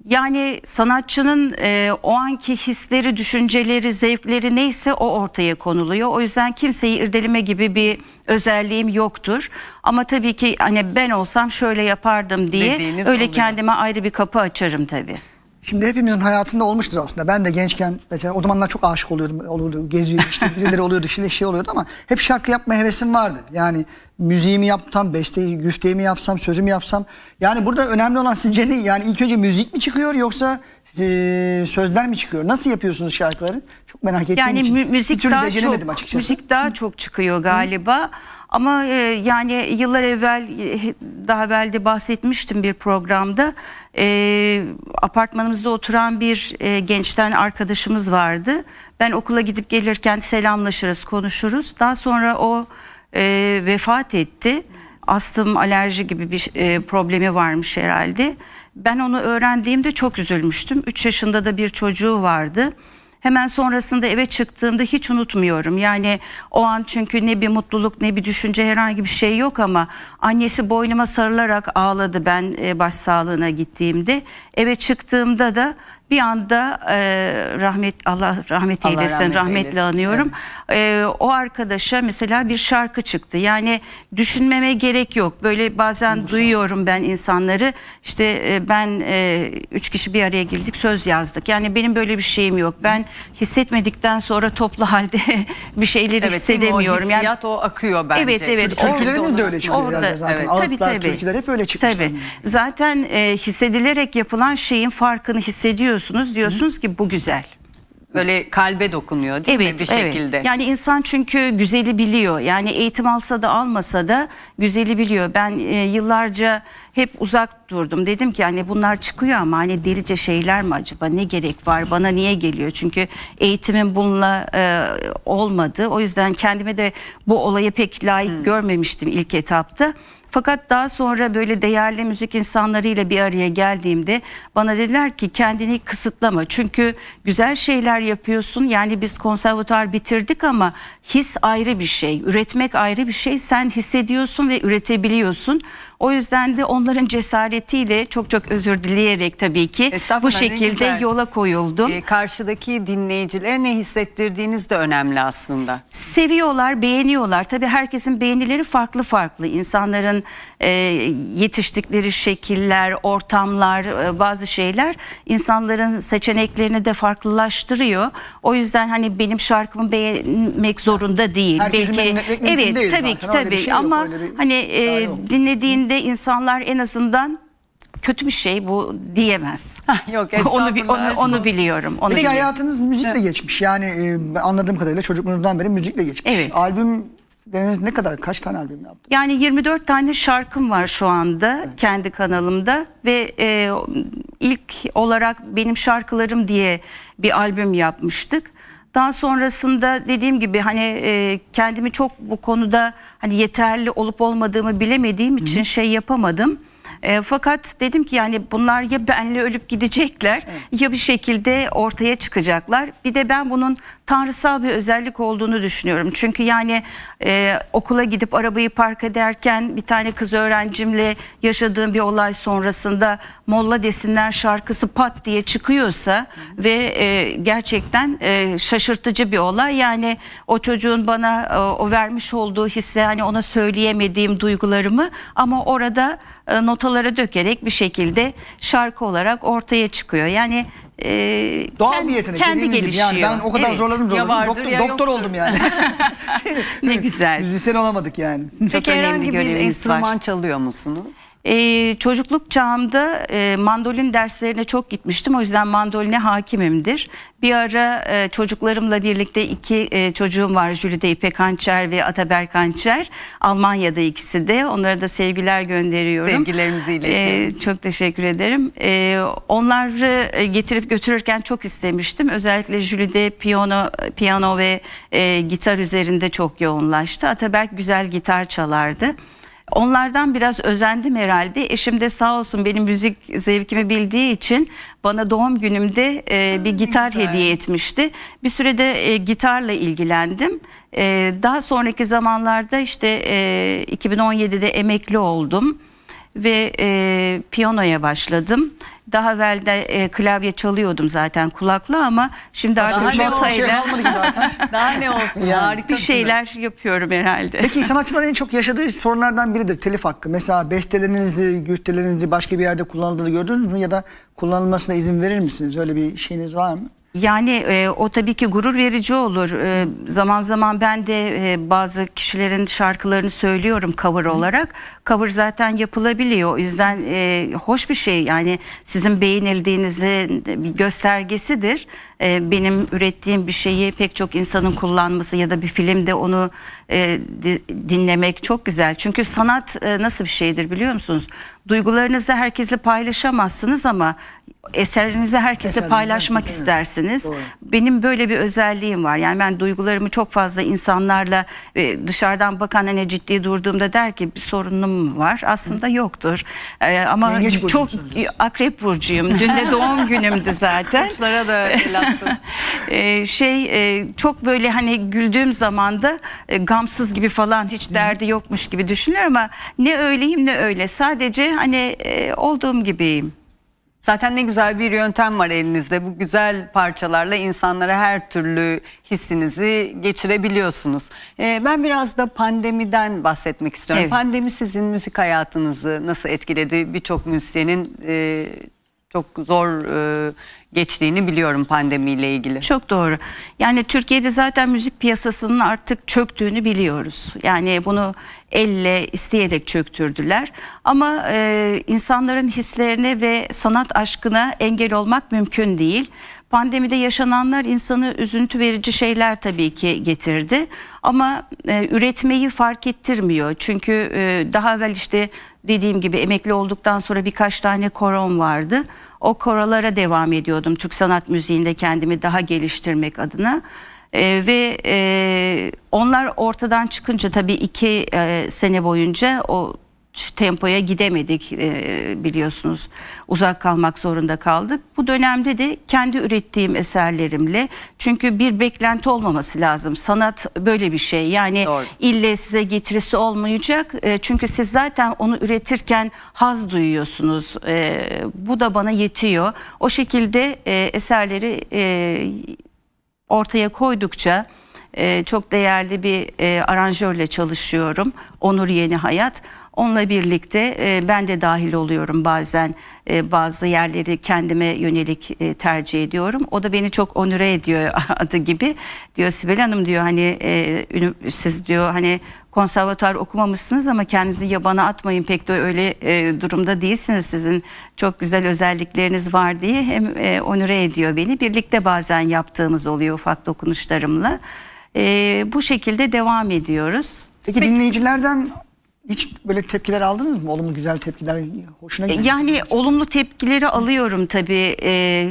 yani sanatçının e, o anki hisleri, düşünceleri, zevkleri neyse o ortaya konuluyor. O yüzden kimseyi irdeleme gibi bir özelliğim yoktur. Ama tabii ki hani ben olsam şöyle yapardım diye Dediğiniz öyle oluyor. kendime ayrı bir kapı açarım tabii. Şimdi hepimizin hayatında olmuştur aslında. Ben de gençken mesela o zamanlar çok aşık oluyordum. Olurdu, geziyordu işte birileri oluyordu, şey, şey oluyordu ama hep şarkı yapma hevesim vardı. Yani müziğimi yapsam, besteyi, güfteyi mi yapsam, sözümü yapsam. Yani burada önemli olan sizce ne? Yani ilk önce müzik mi çıkıyor yoksa e, sözler mi çıkıyor? Nasıl yapıyorsunuz şarkıları? Çok merak ettiğim yani için. Yani müzik daha çok açıkçası. müzik daha çok çıkıyor galiba. Hı. Ama e, yani yıllar evvel e, daha evvel de bahsetmiştim bir programda e, apartmanımızda oturan bir e, gençten arkadaşımız vardı. Ben okula gidip gelirken selamlaşırız konuşuruz. Daha sonra o e, vefat etti. Astım alerji gibi bir e, problemi varmış herhalde. Ben onu öğrendiğimde çok üzülmüştüm. 3 yaşında da bir çocuğu vardı. Hemen sonrasında eve çıktığımda hiç unutmuyorum. Yani o an çünkü ne bir mutluluk ne bir düşünce herhangi bir şey yok ama annesi boynuma sarılarak ağladı ben e, başsağlığına gittiğimde. Eve çıktığımda da bir anda e, rahmet Allah rahmet Allah eylesin rahmet rahmetle eylesin. anıyorum. E, o arkadaşa mesela bir şarkı çıktı. Yani düşünmeme gerek yok. Böyle bazen Nasıl? duyuyorum ben insanları. İşte e, ben e, üç kişi bir araya girdik söz yazdık. Yani benim böyle bir şeyim yok. Ben hissetmedikten sonra toplu halde bir şeyleri evet, hissedemiyorum. O yani, o akıyor bence. Evet evet. Türkülerimiz de öyle çıkıyor orada, zaten. Evet. Tabii, Ağıtlar, tabii. türküler hep öyle çıkmış. Tabii. Zaten e, hissedilerek yapılan şeyin farkını hissediyor bakıyorsunuz diyorsunuz ki bu güzel. Böyle kalbe dokunuyor değil evet, mi bir evet. şekilde? Yani insan çünkü güzeli biliyor. Yani eğitim alsa da almasa da güzeli biliyor. Ben e, yıllarca hep uzak durdum. Dedim ki hani bunlar çıkıyor ama hani delice şeyler mi acaba? Ne gerek var? Bana niye geliyor? Çünkü eğitimin bununla e, olmadı. O yüzden kendime de bu olaya pek layık hmm. görmemiştim ilk etapta. Fakat daha sonra böyle değerli müzik insanlarıyla bir araya geldiğimde bana dediler ki kendini kısıtlama. Çünkü güzel şeyler yapıyorsun. Yani biz konservatuar bitirdik ama his ayrı bir şey. Üretmek ayrı bir şey. Sen hissediyorsun ve üretebiliyorsun. O yüzden de onların cesaretiyle çok çok özür dileyerek tabii ki bu şekilde yola koyuldum. Ee, karşıdaki dinleyicilere ne hissettirdiğiniz de önemli aslında. Seviyorlar, beğeniyorlar. Tabii herkesin beğenileri farklı farklı. İnsanların e, yetiştikleri şekiller, ortamlar, e, bazı şeyler insanların seçeneklerini de farklılaştırıyor. O yüzden hani benim şarkımı beğenmek zorunda değil. Herkesin Belki memnun evet değil tabii zaten, öyle tabii şey ama öyle hani e, yok. dinlediğinde insanlar en azından kötü bir şey bu diyemez. Yok estağfurullah. onu onu, onu biliyorum. Onu Peki biliyorum. hayatınız müzikle geçmiş. Yani e, anladığım kadarıyla çocukluğunuzdan beri müzikle geçmiş. Evet. Albüm Deniz ne kadar kaç tane albüm yaptın? Yani 24 tane şarkım var şu anda evet. kendi kanalımda ve e, ilk olarak benim şarkılarım diye bir albüm yapmıştık. Daha sonrasında dediğim gibi hani e, kendimi çok bu konuda hani yeterli olup olmadığımı bilemediğim için Hı. şey yapamadım. E, fakat dedim ki yani bunlar ya benle ölüp gidecekler evet. ya bir şekilde ortaya çıkacaklar. Bir de ben bunun tanrısal bir özellik olduğunu düşünüyorum. Çünkü yani e, okula gidip arabayı park ederken bir tane kız öğrencimle yaşadığım bir olay sonrasında Molla desinler şarkısı pat diye çıkıyorsa Hı. ve e, gerçekten e, şaşırtıcı bir olay. Yani o çocuğun bana e, o vermiş olduğu hisse hani ona söyleyemediğim duygularımı ama orada e, notalara dökerek bir şekilde şarkı olarak ortaya çıkıyor. Yani e, Doğal kendi, bir yetenek. Kendi gelişiyor. Yani ben o kadar evet. zorladım zorladım. Ya doktor, ya doktor oldum yani. ne güzel. Müzisyen olamadık yani. Peki Çok herhangi bir enstrüman var. çalıyor musunuz? Ee, çocukluk çağımda e, mandolin derslerine çok gitmiştim. O yüzden mandoline hakimimdir. Bir ara e, çocuklarımla birlikte iki e, çocuğum var. Jülide İpek Hançer ve Ataberk Hançer. Almanya'da ikisi de. Onlara da sevgiler gönderiyorum. Sevgilerimizi ee, iletiyoruz. E, çok teşekkür ederim. Ee, e, onları getirip götürürken çok istemiştim. Özellikle Jülide piyano, piyano ve e, gitar üzerinde çok yoğunlaştı. Ataberk güzel gitar çalardı. Onlardan biraz özendim herhalde. Eşim de sağ olsun benim müzik zevkimi bildiği için bana doğum günümde e, bir hmm, gitar Güzel. hediye etmişti. Bir sürede e, gitarla ilgilendim. E, daha sonraki zamanlarda işte e, 2017'de emekli oldum ve e, piyanoya başladım. Daha evvel de e, klavye çalıyordum zaten kulakla ama şimdi Daha artık notayla şey Daha ne olsun yani. harika. bir şeyler yapıyorum herhalde. Peki sanatçıların en çok yaşadığı sorunlardan biridir telif hakkı. Mesela bestelerinizi, güçtelerinizi başka bir yerde kullanıldığını gördünüz mü ya da kullanılmasına izin verir misiniz? Öyle bir şeyiniz var mı? Yani e, o tabii ki gurur verici olur. E, zaman zaman ben de e, bazı kişilerin şarkılarını söylüyorum cover olarak. Cover zaten yapılabiliyor. O yüzden e, hoş bir şey. Yani sizin beğenildiğinizin bir göstergesidir. E, benim ürettiğim bir şeyi pek çok insanın kullanması ya da bir filmde onu e, dinlemek çok güzel. Çünkü sanat e, nasıl bir şeydir biliyor musunuz? duygularınızı herkesle paylaşamazsınız ama eserinizi herkesle Eserden paylaşmak değil istersiniz. Doğru. Benim böyle bir özelliğim var. Yani ben duygularımı çok fazla insanlarla e, dışarıdan bakan hani ciddi durduğumda der ki bir sorunum var. Aslında Hı. yoktur. E, ama çok akrep burcuyum. Dün de doğum günümdü zaten. Burçlara da e, şey e, çok böyle hani güldüğüm zaman da gamsız gibi falan hiç derdi yokmuş gibi düşünüyorum ama ne öyleyim ne öyle. Sadece hani e, olduğum gibiyim. Zaten ne güzel bir yöntem var elinizde. Bu güzel parçalarla insanlara her türlü hissinizi geçirebiliyorsunuz. E, ben biraz da pandemiden bahsetmek istiyorum. Evet. Pandemi sizin müzik hayatınızı nasıl etkiledi? Birçok müzisyenin e, çok zor e, geçtiğini biliyorum pandemiyle ilgili. Çok doğru. Yani Türkiye'de zaten müzik piyasasının artık çöktüğünü biliyoruz. Yani bunu elle isteyerek çöktürdüler. Ama e, insanların hislerine ve sanat aşkına engel olmak mümkün değil. Pandemide yaşananlar insanı üzüntü verici şeyler tabii ki getirdi. Ama e, üretmeyi fark ettirmiyor. Çünkü e, daha evvel işte dediğim gibi emekli olduktan sonra birkaç tane koron vardı o korolara devam ediyordum. Türk sanat müziğinde kendimi daha geliştirmek adına. Ee, ve e, onlar ortadan çıkınca tabii iki e, sene boyunca o tempoya gidemedik e, biliyorsunuz. Uzak kalmak zorunda kaldık. Bu dönemde de kendi ürettiğim eserlerimle çünkü bir beklenti olmaması lazım. Sanat böyle bir şey. Yani Doğru. ille size getirisi olmayacak. E, çünkü siz zaten onu üretirken haz duyuyorsunuz. E, bu da bana yetiyor. O şekilde eserleri ortaya koydukça çok değerli bir e, aranjörle çalışıyorum. Onur Yeni Hayat. Onunla birlikte e, ben de dahil oluyorum bazen e, bazı yerleri kendime yönelik e, tercih ediyorum. O da beni çok onure ediyor adı gibi. Diyor Sibel Hanım diyor hani siz diyor hani konservatuar okumamışsınız ama kendinizi yabana atmayın pek de öyle durumda değilsiniz sizin çok güzel özellikleriniz var diye hem e, onure ediyor beni birlikte bazen yaptığımız oluyor ufak dokunuşlarımla bu şekilde devam ediyoruz. Peki, Peki dinleyicilerden hiç böyle tepkiler aldınız mı? Olumlu güzel tepkiler hoşuna gitti. Yani mi? olumlu tepkileri alıyorum tabii. Ee,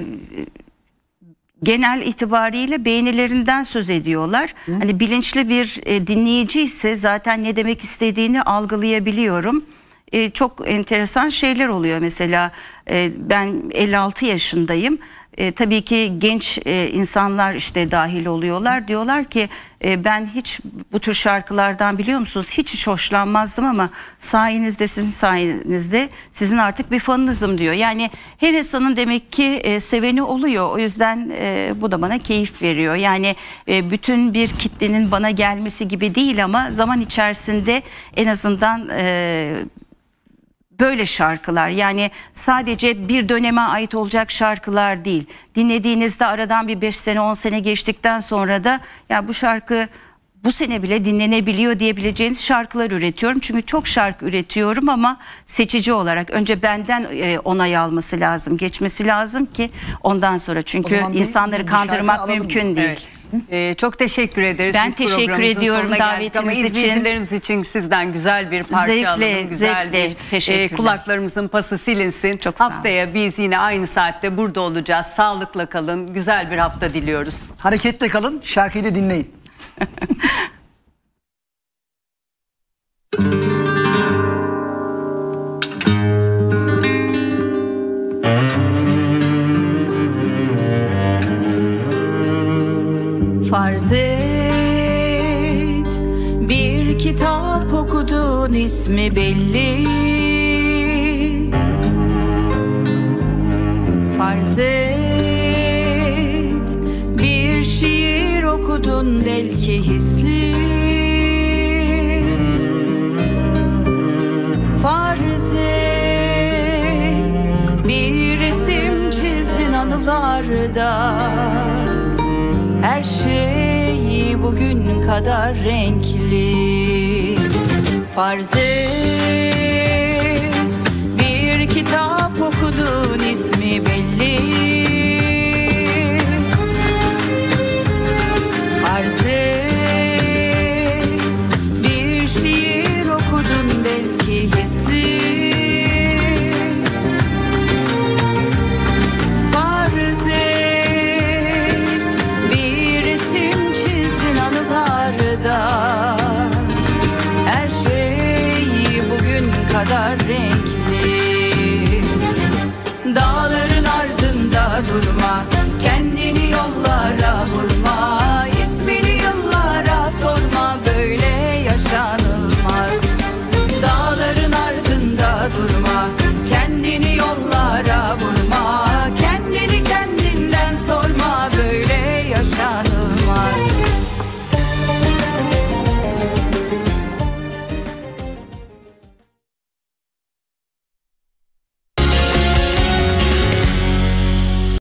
genel itibariyle beğenilerinden söz ediyorlar. Hı. Hani bilinçli bir e, dinleyici ise zaten ne demek istediğini algılayabiliyorum. E, çok enteresan şeyler oluyor mesela. E, ben 56 yaşındayım e, tabii ki genç e, insanlar işte dahil oluyorlar. Diyorlar ki e, ben hiç bu tür şarkılardan biliyor musunuz hiç hiç hoşlanmazdım ama sayenizde sizin sayenizde sizin artık bir fanınızım diyor. Yani her insanın demek ki e, seveni oluyor. O yüzden e, bu da bana keyif veriyor. Yani e, bütün bir kitlenin bana gelmesi gibi değil ama zaman içerisinde en azından e, böyle şarkılar yani sadece bir döneme ait olacak şarkılar değil. Dinlediğinizde aradan bir 5 sene 10 sene geçtikten sonra da ya bu şarkı bu sene bile dinlenebiliyor diyebileceğiniz şarkılar üretiyorum. Çünkü çok şarkı üretiyorum ama seçici olarak önce benden e, onay alması lazım, geçmesi lazım ki ondan sonra çünkü insanları kandırmak mümkün değil. Evet. Ee, çok teşekkür ederiz. Ben Biz teşekkür ediyorum davetiniz için. izleyicilerimiz için sizden güzel bir parça zevkle, alalım. Güzel zevkle. bir e, kulaklarımızın pası silinsin. Çok Haftaya biz yine aynı saatte burada olacağız. Sağlıkla kalın. Güzel bir hafta diliyoruz. Hareketle kalın. Şarkıyı da dinleyin. Farz et bir kitap okudun ismi belli Farz et bir şiir okudun belki hisli Farz et bir resim çizdin anılarda kadar renkli Farzı bir kitap okudun ismi belli